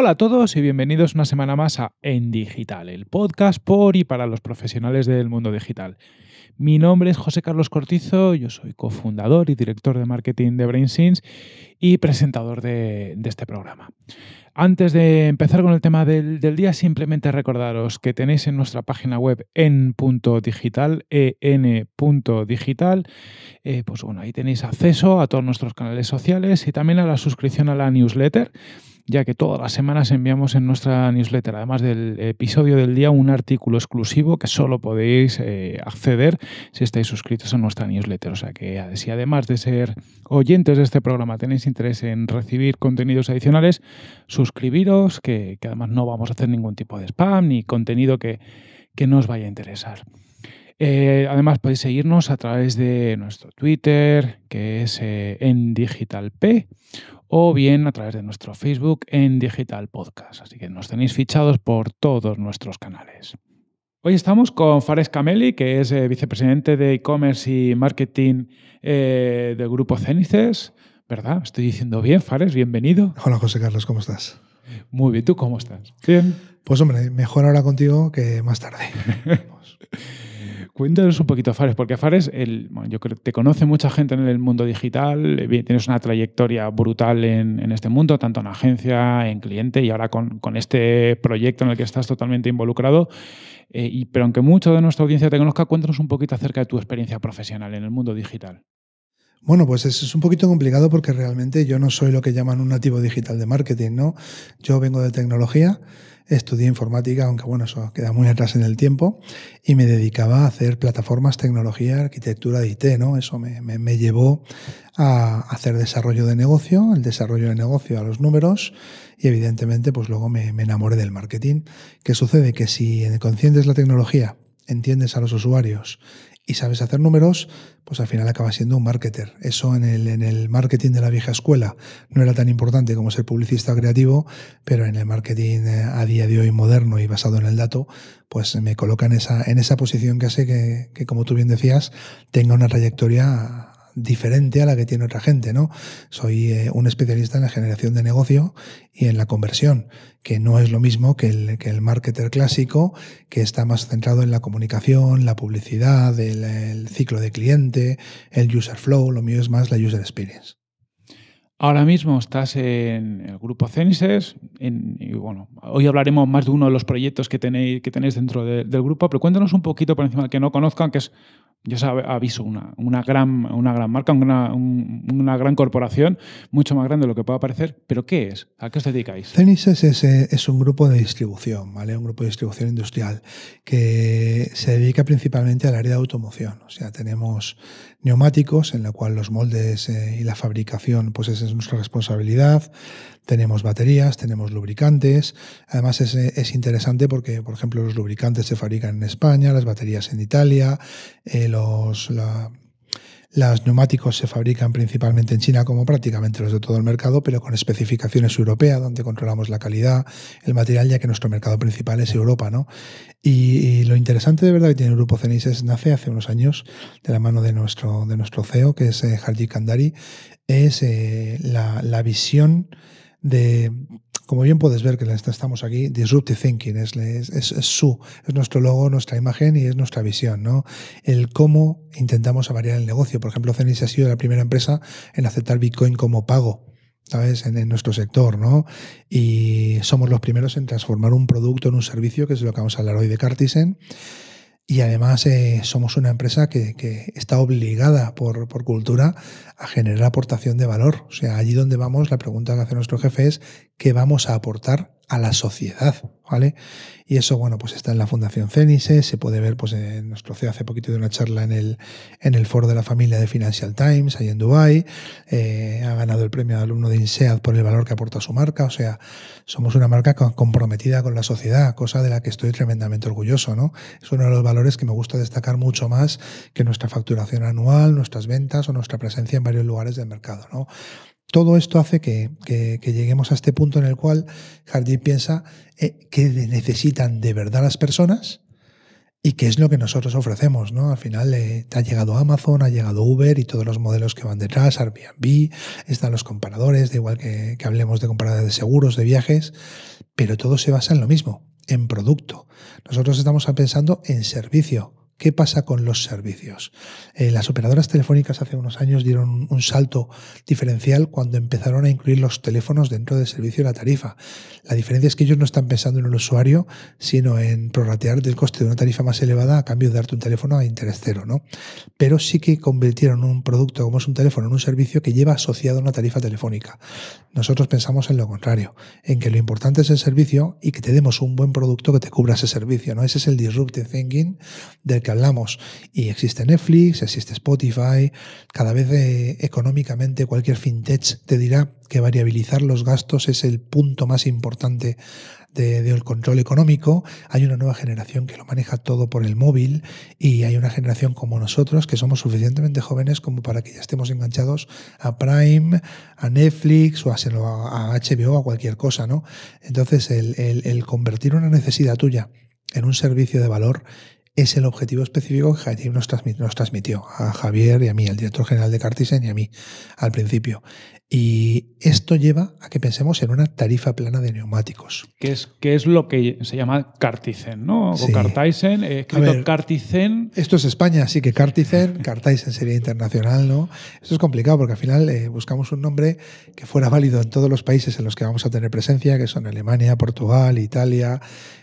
Hola a todos y bienvenidos una semana más a En Digital, el podcast por y para los profesionales del mundo digital. Mi nombre es José Carlos Cortizo, yo soy cofundador y director de marketing de BrainSins y presentador de, este programa. Antes de empezar con el tema del, día, simplemente recordaros que tenéis en nuestra página web en.digital, en.digital, eh, pues bueno, ahí tenéis acceso a todos nuestros canales sociales y también a la suscripción a la newsletter ya que todas las semanas enviamos en nuestra newsletter, además del episodio del día, un artículo exclusivo que solo podéis eh, acceder si estáis suscritos a nuestra newsletter. O sea que si además de ser oyentes de este programa tenéis interés en recibir contenidos adicionales, suscribiros, que, además no vamos a hacer ningún tipo de spam ni contenido que, que no vaya a interesar. Eh, además podéis seguirnos a través de nuestro Twitter, que es eh, en Digital o bien a través de nuestro Facebook en Digital Podcast. Así que nos tenéis fichados por todos nuestros canales. Hoy estamos con Fares Cameli, que es eh, vicepresidente de e-commerce y marketing del grupo Cénices. ¿Verdad? Estoy diciendo bien, Fares, bienvenido. Hola José Carlos, ¿cómo estás? Muy bien, ¿tú cómo estás? Bien. Pues hombre, mejor ahora contigo que más tarde. Cuéntanos un poquito, Fares, porque Fares, yo creo te conoce mucha gente en el mundo digital, eh, tienes una trayectoria brutal en, este mundo, tanto en agencia, en cliente y ahora con, este proyecto en el que estás totalmente involucrado. Eh, pero aunque mucho de nuestra audiencia te conozca, cuéntanos un poquito acerca de tu experiencia profesional en el mundo digital. Bueno, pues es un poquito complicado porque realmente yo no soy lo que llaman un nativo digital de marketing, ¿no? Yo vengo de tecnología estudié informática, aunque bueno, eso queda muy atrás en el tiempo, y me dedicaba a hacer plataformas, tecnología, arquitectura de IT, ¿no? Eso me, llevó a hacer desarrollo de negocio, el desarrollo de negocio a los números, y evidentemente pues luego me, me enamoré del marketing. ¿Qué sucede? Que si conscientes la tecnología, entiendes a los usuarios y sabes hacer números, pues al final acabas siendo un marketer. Eso en el, en el marketing de la vieja escuela no era tan importante como ser publicista creativo, pero en el marketing eh, a día de hoy moderno y basado en el dato, pues me coloca en esa, en esa posición que hace que, que, como tú bien decías, tenga una trayectoria diferente a la que tiene otra gente, ¿no? Soy eh, un especialista en la generación de negocio y en la conversión, que no es lo mismo que el, que el marketer clásico, que está más centrado en la comunicación, la publicidad, el ciclo de cliente, el user flow, lo mío es más la user experience. Ahora mismo estás en el grupo Cenises, y bueno, hoy hablaremos más de uno de los proyectos que tenéis, que tenéis dentro del grupo, pero cuéntanos un poquito por encima que no conozcan, que es, ya os aviso, una, gran, una gran marca, una, gran corporación, mucho más grande de lo que pueda parecer, pero ¿qué es? ¿A qué os dedicáis? Cenises es, eh, es un grupo de distribución, ¿vale? Un grupo de distribución industrial que se dedica principalmente al área de automoción, o sea, tenemos neumáticos en la cual los moldes eh, y la fabricación pues es es nuestra responsabilidad. Tenemos baterías, tenemos lubricantes. Además es, interesante porque, por ejemplo, los lubricantes se fabrican en España, las baterías en Italia, eh, los, los neumáticos se fabrican principalmente en China, como prácticamente los de todo el mercado, pero con especificaciones europeas, donde controlamos la calidad, el material, ya que nuestro mercado principal es Europa, ¿no? Y, lo interesante de verdad que tiene el grupo Cenis es, nace hace unos años, de la mano de nuestro, de nuestro CEO, que es eh, Hardy Kandari, es eh, la visión de como bien puedes ver que estamos aquí, Disruptive Thinking es, su, es nuestro logo, nuestra imagen y es nuestra visión, ¿no? El cómo intentamos variar el negocio. Por ejemplo, Cenis ha sido la primera empresa en aceptar Bitcoin como pago. ¿sabes? En, en, nuestro sector, ¿no? Y somos los primeros en transformar un producto en un servicio, que es lo que vamos a hablar hoy de Cartisen. Y además eh, somos una empresa que, que está obligada por, por, cultura a generar aportación de valor. O sea, allí donde vamos, la pregunta que hace nuestro jefe es, ¿qué vamos a aportar a la sociedad, ¿vale? Y eso, bueno, pues está en la Fundación Cénice, se puede ver, pues en eh, nuestro CEO hace poquito de una charla en el, en el foro de la familia de Financial Times, ahí en Dubai eh, ha ganado el premio de alumno de INSEAD por el valor que aporta su marca, o sea, somos una marca comprometida con la sociedad, cosa de la que estoy tremendamente orgulloso, ¿no? Es uno de los valores que me gusta destacar mucho más que nuestra facturación anual, nuestras ventas o nuestra presencia en varios lugares del mercado, ¿no? Todo esto hace que, lleguemos a este punto en el cual Jardín piensa eh, que necesitan de verdad las personas y qué es lo que nosotros ofrecemos. ¿no? Al final te eh, ha llegado Amazon, ha llegado Uber y todos los modelos que van detrás, Airbnb, están los comparadores, da igual que, que hablemos de comparadores de seguros, de viajes, pero todo se basa en lo mismo, en producto. Nosotros estamos pensando en servicio ¿Qué pasa con los servicios? Eh, las operadoras telefónicas hace unos años dieron un, salto diferencial cuando empezaron a incluir los teléfonos dentro del servicio de la tarifa. La diferencia es que ellos no están pensando en el usuario, sino en prorratear del coste de una tarifa más elevada a cambio de darte un teléfono a interés cero, ¿no? Pero sí que convirtieron un producto como es un teléfono en un servicio que lleva asociado una tarifa telefónica. Nosotros pensamos en lo contrario, en que lo importante es el servicio y que te demos un buen producto que te cubra ese servicio, ¿no? Ese es el disruptive thinking del que hablamos. Y existe Netflix, existe Spotify, cada vez eh, económicamente cualquier fintech te dirá que variabilizar los gastos es el punto más importante del de, control económico. Hay una nueva generación que lo maneja todo por el móvil y hay una generación como nosotros que somos suficientemente jóvenes como para que ya estemos enganchados a Prime, a Netflix o a, HBO o a cualquier cosa, ¿no? Entonces, el, el convertir una necesidad tuya en un servicio de valor es el objetivo específico que Jaime nos, nos, transmitió a Javier y a mí, al director general de Cartisen y a mí al principio. Y esto lleva a que pensemos en una tarifa plana de neumáticos. ¿Qué es, es lo que se llama Cartisen, ¿no? O Cartaisen, escrito Esto es España, así que Cartisen, Cartisen sería internacional, ¿no? Esto es complicado porque al final eh, buscamos un nombre que fuera válido en todos los países en los que vamos a tener presencia, que son Alemania, Portugal, Italia,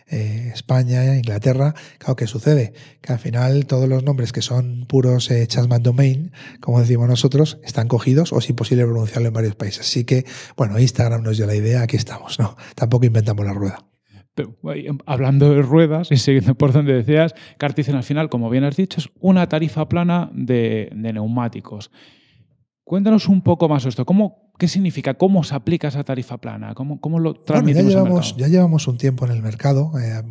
eh, España, Inglaterra, claro, ¿qué sucede? Que al final todos los nombres que son puros eh, Chasman Domain, como decimos nosotros, están cogidos o es imposible pronunciarlo en varios países. Así que, bueno, Instagram nos dio la idea, aquí estamos, ¿no? Tampoco inventamos la rueda. Pero, em, hablando de ruedas y siguiendo por donde decías, Cartizen al final, como bien has dicho, es una tarifa plana de neumáticos. Cuéntanos un poco más esto. ¿Cómo, ¿Qué significa? ¿Cómo se aplica esa tarifa plana? ¿Cómo, cómo lo transmitimos ya, llevamos, ya llevamos un tiempo en el mercado. Eh,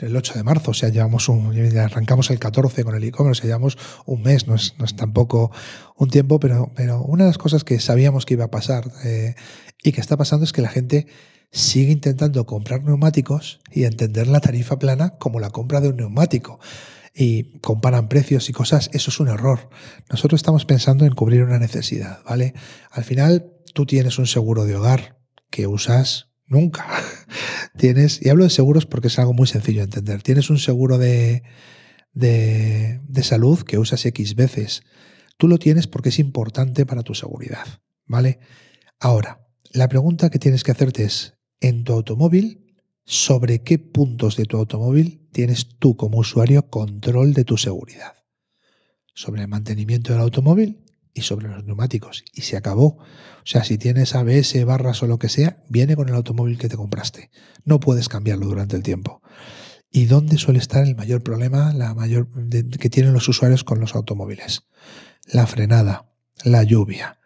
el 8 de marzo, o sea, llevamos un, arrancamos el 14 con el e-commerce, llevamos un mes, no es, no es, tampoco un tiempo, pero, pero una de las cosas que sabíamos que iba a pasar eh, y que está pasando es que la gente sigue intentando comprar neumáticos y entender la tarifa plana como la compra de un neumático y comparan precios y cosas, eso es un error. Nosotros estamos pensando en cubrir una necesidad, ¿vale? Al final, tú tienes un seguro de hogar que usas nunca. tienes, y hablo de seguros porque es algo muy sencillo de entender, tienes un seguro de, de, de salud que usas X veces. Tú lo tienes porque es importante para tu seguridad, ¿vale? Ahora, la pregunta que tienes que hacerte es, ¿en tu automóvil sobre qué puntos de tu automóvil tienes tú como usuario control de tu seguridad. Sobre el mantenimiento del automóvil y sobre los neumáticos. Y se acabó. O sea, si tienes ABS, barras o lo que sea, viene con el automóvil que te compraste. No puedes cambiarlo durante el tiempo. ¿Y dónde suele estar el mayor problema la mayor, que tienen los usuarios con los automóviles? La frenada, la lluvia,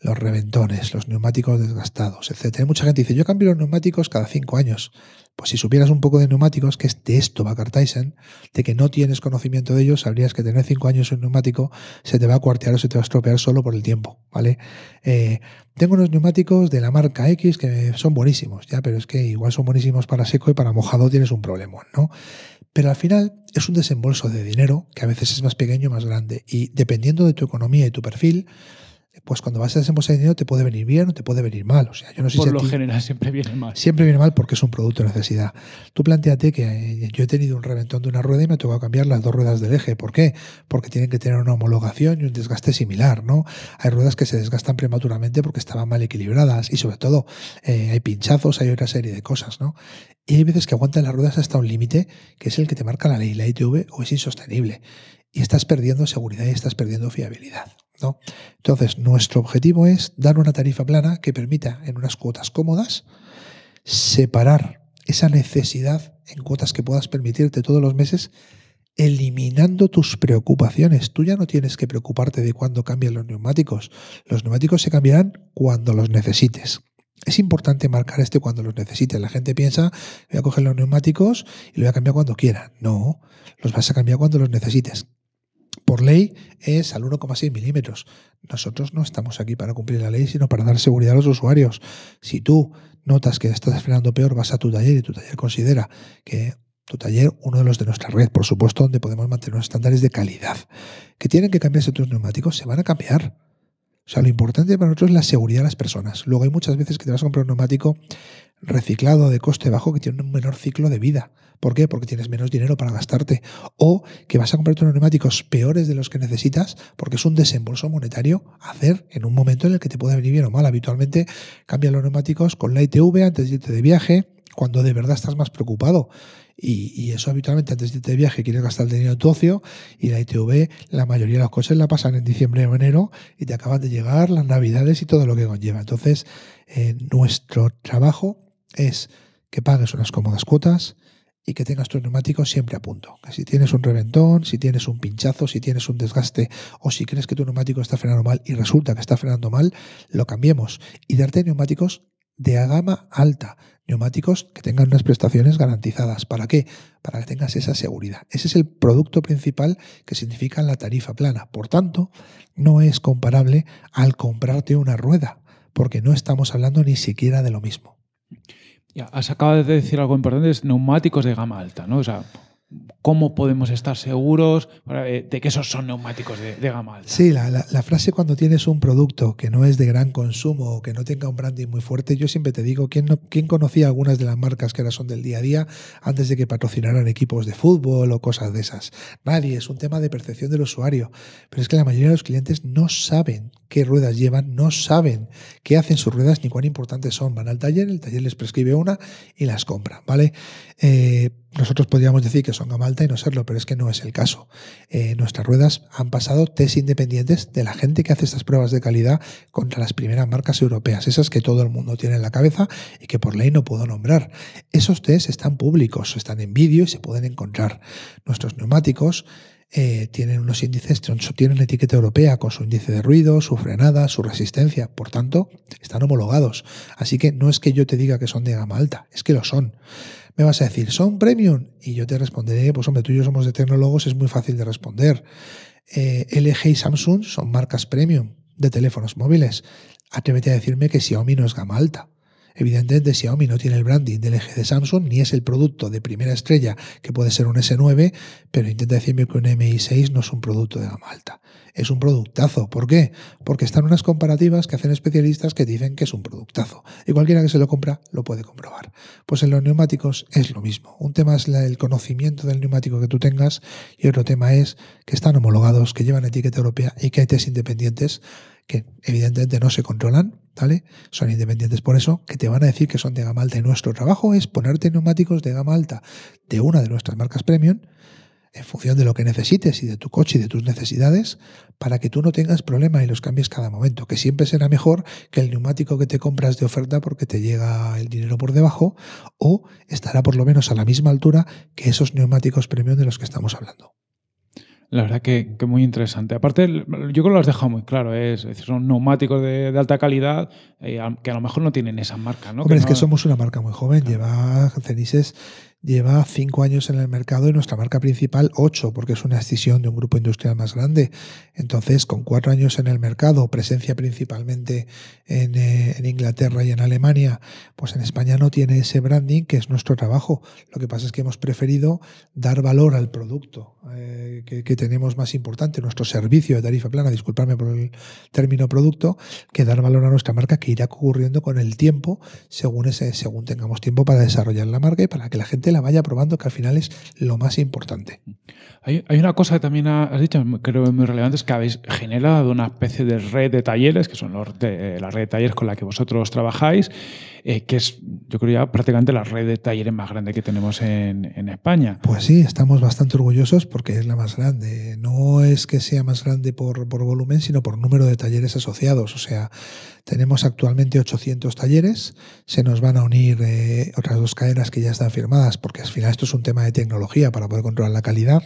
los reventones, los neumáticos desgastados, etc. Mucha gente dice, yo cambio los neumáticos cada cinco años. Pues si supieras un poco de neumáticos, que es de esto va Tyson, de que no tienes conocimiento de ellos, sabrías que tener cinco años un neumático se te va a cuartear o se te va a estropear solo por el tiempo, ¿vale? Eh, tengo unos neumáticos de la marca X que son buenísimos, ya, pero es que igual son buenísimos para seco y para mojado tienes un problema, ¿no? Pero al final es un desembolso de dinero que a veces es más pequeño o más grande y dependiendo de tu economía y tu perfil, pues cuando vas a desembolsar dinero, te puede venir bien o te puede venir mal. O sea, yo no sé Por lo general, siempre viene mal. Siempre viene mal porque es un producto de necesidad. Tú planteate que eh, yo he tenido un reventón de una rueda y me ha tocado cambiar las dos ruedas del eje. ¿Por qué? Porque tienen que tener una homologación y un desgaste similar, ¿no? Hay ruedas que se desgastan prematuramente porque estaban mal equilibradas y, sobre todo, eh, hay pinchazos, hay otra serie de cosas, ¿no? Y hay veces que aguantan las ruedas hasta un límite que es el que te marca la ley, la ITV, o es insostenible. Y estás perdiendo seguridad y estás perdiendo fiabilidad. Entonces, nuestro objetivo es dar una tarifa plana que permita, en unas cuotas cómodas, separar esa necesidad en cuotas que puedas permitirte todos los meses, eliminando tus preocupaciones. Tú ya no tienes que preocuparte de cuándo cambian los neumáticos. Los neumáticos se cambiarán cuando los necesites. Es importante marcar este cuando los necesites. La gente piensa, voy a coger los neumáticos y los voy a cambiar cuando quiera. No, los vas a cambiar cuando los necesites por ley es al 1,6 milímetros. Nosotros no estamos aquí para cumplir la ley, sino para dar seguridad a los usuarios. Si tú notas que estás frenando peor, vas a tu taller y tu taller considera que tu taller, uno de los de nuestra red, por supuesto, donde podemos mantener unos estándares de calidad, que tienen que cambiarse tus neumáticos, se van a cambiar. O sea, lo importante para nosotros es la seguridad de las personas. Luego hay muchas veces que te vas a comprar un neumático reciclado de coste bajo que tiene un menor ciclo de vida. ¿Por qué? Porque tienes menos dinero para gastarte. O que vas a comprarte unos neumáticos peores de los que necesitas porque es un desembolso monetario hacer en un momento en el que te puede venir bien o mal. Habitualmente cambian los neumáticos con la ITV antes de irte de viaje, cuando de verdad estás más preocupado. Y, eso habitualmente antes de irte de viaje quieres gastar el dinero en tu ocio y la ITV, la mayoría de las cosas la pasan en diciembre o enero y te acaban de llegar las navidades y todo lo que conlleva. Entonces, eh, nuestro trabajo es que pagues unas cómodas cuotas y que tengas tus neumáticos siempre a punto. Que si tienes un reventón, si tienes un pinchazo, si tienes un desgaste o si crees que tu neumático está frenando mal y resulta que está frenando mal, lo cambiemos y darte neumáticos de a gama alta, neumáticos que tengan unas prestaciones garantizadas. ¿Para qué? Para que tengas esa seguridad. Ese es el producto principal que significa la tarifa plana. Por tanto, no es comparable al comprarte una rueda, porque no estamos hablando ni siquiera de lo mismo. Ya, has acabado de decir algo importante, es neumáticos de gama alta, ¿no? O sea, ¿cómo podemos estar seguros eh, de que esos son neumáticos de, gama alta? Sí, la, frase cuando tienes un producto que no es de gran consumo o que no tenga un branding muy fuerte, yo siempre te digo, ¿quién, quién conocía algunas de las marcas que ahora son del día a día antes de que patrocinaran equipos de fútbol o cosas de esas? Nadie, es un tema de percepción del usuario. Pero es que la mayoría de los clientes no saben qué ruedas llevan, no saben qué hacen sus ruedas ni cuán importantes son. Van al taller, el taller les prescribe una y las compran, ¿vale? Eh, nosotros podríamos decir que son gama alta y no serlo, pero es que no es el caso. Eh, nuestras ruedas han pasado test independientes de la gente que hace estas pruebas de calidad contra las primeras marcas europeas, esas que todo el mundo tiene en la cabeza y que por ley no puedo nombrar. Esos test están públicos, están en vídeo y se pueden encontrar. Nuestros neumáticos eh, tienen unos índices, tienen etiqueta europea con su índice de ruido, su frenada, su resistencia, por tanto, están homologados. Así que no es que yo te diga que son de gama alta, es que lo son. Me vas a decir, ¿son premium? Y yo te responderé, pues hombre, tú y yo somos de tecnólogos, es muy fácil de responder. Eh, LG y Samsung son marcas premium de teléfonos móviles. Atrévete a decirme que Xiaomi no es gama alta. Evidentemente Xiaomi no tiene el branding del eje de Samsung, ni es el producto de primera estrella que puede ser un S9, pero intenta decirme que un MI6 no es un producto de gama alta. Es un productazo. ¿Por qué? Porque están unas comparativas que hacen especialistas que dicen que es un productazo. Y cualquiera que se lo compra lo puede comprobar. Pues en los neumáticos es lo mismo. Un tema es el conocimiento del neumático que tú tengas y otro tema es que están homologados, que llevan etiqueta europea y que hay test independientes que evidentemente no se controlan, ¿vale? Son independientes por eso, que te van a decir que son de gama alta y nuestro trabajo es ponerte neumáticos de gama alta de una de nuestras marcas premium en función de lo que necesites y de tu coche y de tus necesidades, para que tú no tengas problema y los cambies cada momento, que siempre será mejor que el neumático que te compras de oferta porque te llega el dinero por debajo, o estará por lo menos a la misma altura que esos neumáticos premium de los que estamos hablando. La verdad que, que, muy interesante. Aparte, yo creo que lo has dejado muy claro. ¿eh? Es son neumáticos de, alta calidad eh, que a lo mejor no tienen esa marca ¿no? Hombre, es que somos una marca muy joven. Lleva cenices lleva cinco años en el mercado y nuestra marca principal ocho, porque es una escisión de un grupo industrial más grande. Entonces, con cuatro años en el mercado, presencia principalmente en, eh, Inglaterra y en Alemania, pues en España no tiene ese branding que es nuestro trabajo. Lo que pasa es que hemos preferido dar valor al producto eh, que, tenemos más importante, nuestro servicio de tarifa plana, disculparme por el término producto, que dar valor a nuestra marca que irá ocurriendo con el tiempo según, según tengamos tiempo para desarrollar la marca y para que la gente la vaya probando, que al final es lo más importante. Hay, una cosa que también has dicho, creo que es muy relevante, es que habéis generado una especie de red de talleres, que son los de, eh, red de talleres con la que vosotros trabajáis, eh, que es, yo creo ya prácticamente la red de talleres más grande que tenemos en, España. Pues sí, estamos bastante orgullosos porque es la más grande. No es que sea más grande por, volumen, sino por número de talleres asociados. O sea, tenemos actualmente 800 talleres, se nos van a unir eh, otras dos cadenas que ya están firmadas, porque al final esto es un tema de tecnología para poder controlar la calidad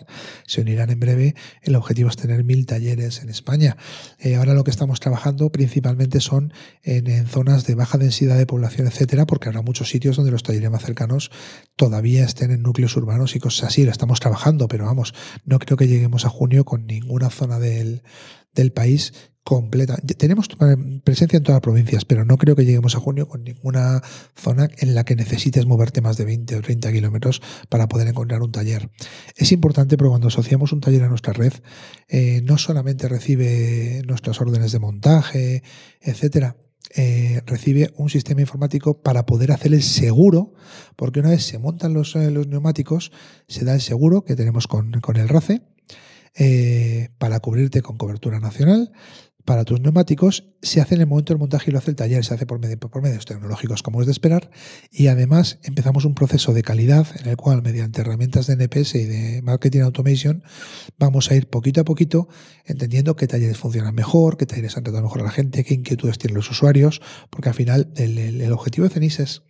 se unirán en breve. El objetivo es tener mil talleres en España. Eh, ahora lo que estamos trabajando principalmente son en, zonas de baja densidad de población, etcétera, porque habrá muchos sitios donde los talleres más cercanos todavía estén en núcleos urbanos y cosas así. Lo estamos trabajando, pero vamos, no creo que lleguemos a junio con ninguna zona del, del país completa. Tenemos eh, presencia en todas las provincias, pero no creo que lleguemos a junio con ninguna zona en la que necesites moverte más de 20 o 30 kilómetros para poder encontrar un taller. Es importante pero cuando asociamos un taller a nuestra red, eh, no solamente recibe nuestras órdenes de montaje, etcétera, eh, recibe un sistema informático para poder hacer el seguro, porque una vez se montan los, neumáticos, se da el seguro que tenemos con, el RACE. para cubrirte con cobertura nacional, para tus neumáticos se hace en el momento del montaje y lo hace el taller, se hace por, medios tecnológicos, como es de esperar, y además empezamos un proceso de calidad en el cual mediante herramientas de NPS y de Marketing Automation vamos a ir poquito a poquito entendiendo qué talleres funcionan mejor, qué talleres han tratado mejor a la gente, qué inquietudes tienen los usuarios, porque al final el, objetivo de CENIS es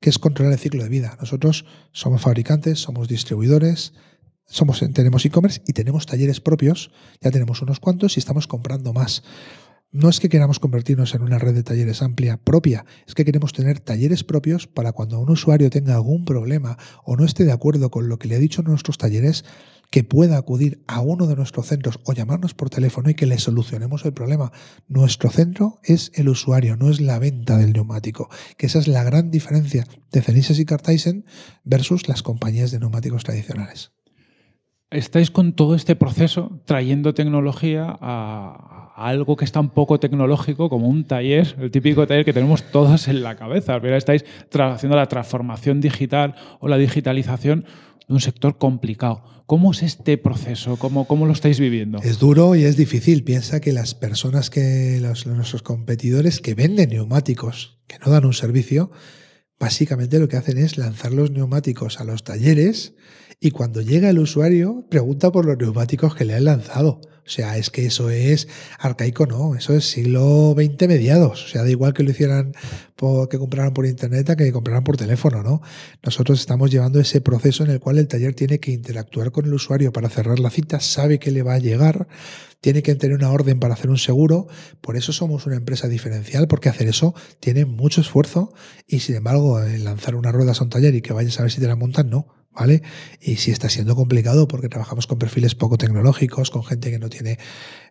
que es controlar el ciclo de vida. Nosotros somos fabricantes, somos distribuidores, somos, tenemos e-commerce y tenemos talleres propios, ya tenemos unos cuantos y estamos comprando más. No es que queramos convertirnos en una red de talleres amplia propia, es que queremos tener talleres propios para cuando un usuario tenga algún problema o no esté de acuerdo con lo que le ha dicho en nuestros talleres, que pueda acudir a uno de nuestros centros o llamarnos por teléfono y que le solucionemos el problema. Nuestro centro es el usuario, no es la venta del neumático, que esa es la gran diferencia de Felices y Cartaisen versus las compañías de neumáticos tradicionales estáis con todo este proceso trayendo tecnología a, algo que es tan poco tecnológico como un taller, el típico taller que tenemos todos en la cabeza. estáis haciendo la transformación digital o la digitalización de un sector complicado. ¿Cómo es este proceso? ¿Cómo, cómo lo estáis viviendo? Es duro y es difícil. Piensa que las personas que, los, nuestros competidores que venden neumáticos, que no dan un servicio, básicamente lo que hacen es lanzar los neumáticos a los talleres y cuando llega el usuario, pregunta por los neumáticos que le han lanzado. O sea, es que eso es arcaico, no, eso es siglo XX mediados. O sea, da igual que lo hicieran, que compraran por internet a que compraran por teléfono, ¿no? Nosotros estamos llevando ese proceso en el cual el taller tiene que interactuar con el usuario para cerrar la cita, sabe que le va a llegar, tiene que tener una orden para hacer un seguro. Por eso somos una empresa diferencial, porque hacer eso tiene mucho esfuerzo y sin embargo, lanzar una rueda a un taller y que vayas a ver si te la montan, no. ¿vale? Y si está siendo complicado porque trabajamos con perfiles poco tecnológicos, con gente que no tiene,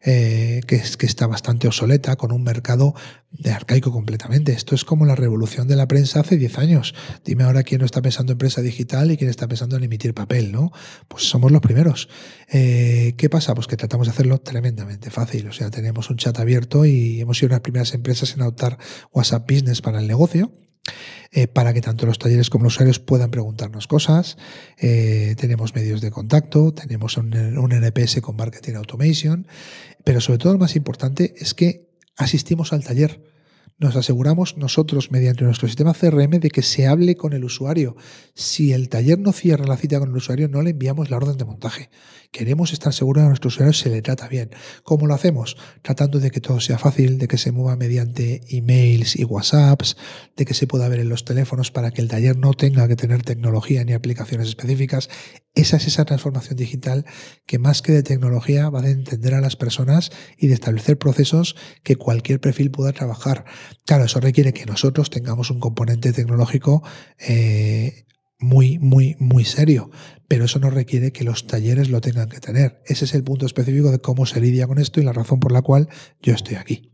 eh, que, está bastante obsoleta, con un mercado de arcaico completamente. Esto es como la revolución de la prensa hace 10 años. Dime ahora quién no está pensando en prensa digital y quién está pensando en emitir papel, ¿no? Pues somos los primeros. Eh, ¿Qué pasa? Pues que tratamos de hacerlo tremendamente fácil. O sea, tenemos un chat abierto y hemos sido las primeras empresas en adoptar WhatsApp Business para el negocio eh, para que tanto los talleres como los usuarios puedan preguntarnos cosas. Eh, tenemos medios de contacto, tenemos un, NPS con Marketing Automation, pero sobre todo lo más importante es que asistimos al taller nos aseguramos nosotros mediante nuestro sistema CRM de que se hable con el usuario. Si el taller no cierra la cita con el usuario, no le enviamos la orden de montaje. Queremos estar seguros de que a nuestro usuario se le trata bien. ¿Cómo lo hacemos? Tratando de que todo sea fácil, de que se mueva mediante emails y WhatsApps, de que se pueda ver en los teléfonos para que el taller no tenga que tener tecnología ni aplicaciones específicas. Esa es esa transformación digital que más que de tecnología va a entender a las personas y de establecer procesos que cualquier perfil pueda trabajar. Claro, eso requiere que nosotros tengamos un componente tecnológico eh, muy, muy, muy serio, pero eso no requiere que los talleres lo tengan que tener. Ese es el punto específico de cómo se lidia con esto y la razón por la cual yo estoy aquí.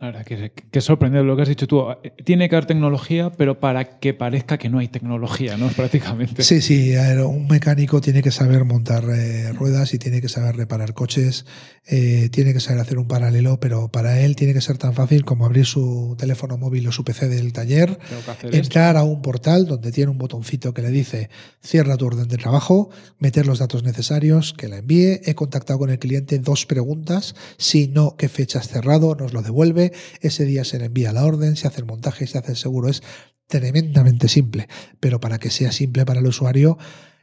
La que, que sorprendente lo que has dicho tú. Tiene que haber tecnología, pero para que parezca que no hay tecnología, ¿no? Prácticamente. Sí, sí. Un mecánico tiene que saber montar eh, ruedas y tiene que saber reparar coches, eh, tiene que saber hacer un paralelo, pero para él tiene que ser tan fácil como abrir su teléfono móvil o su PC del taller, entrar a un portal donde tiene un botoncito que le dice cierra tu orden de trabajo, meter los datos necesarios, que la envíe, he contactado con el cliente dos preguntas, si no, qué fecha has cerrado, nos lo devuelve ese día se le envía la orden, se hace el montaje, se hace el seguro. Es tremendamente simple, pero para que sea simple para el usuario,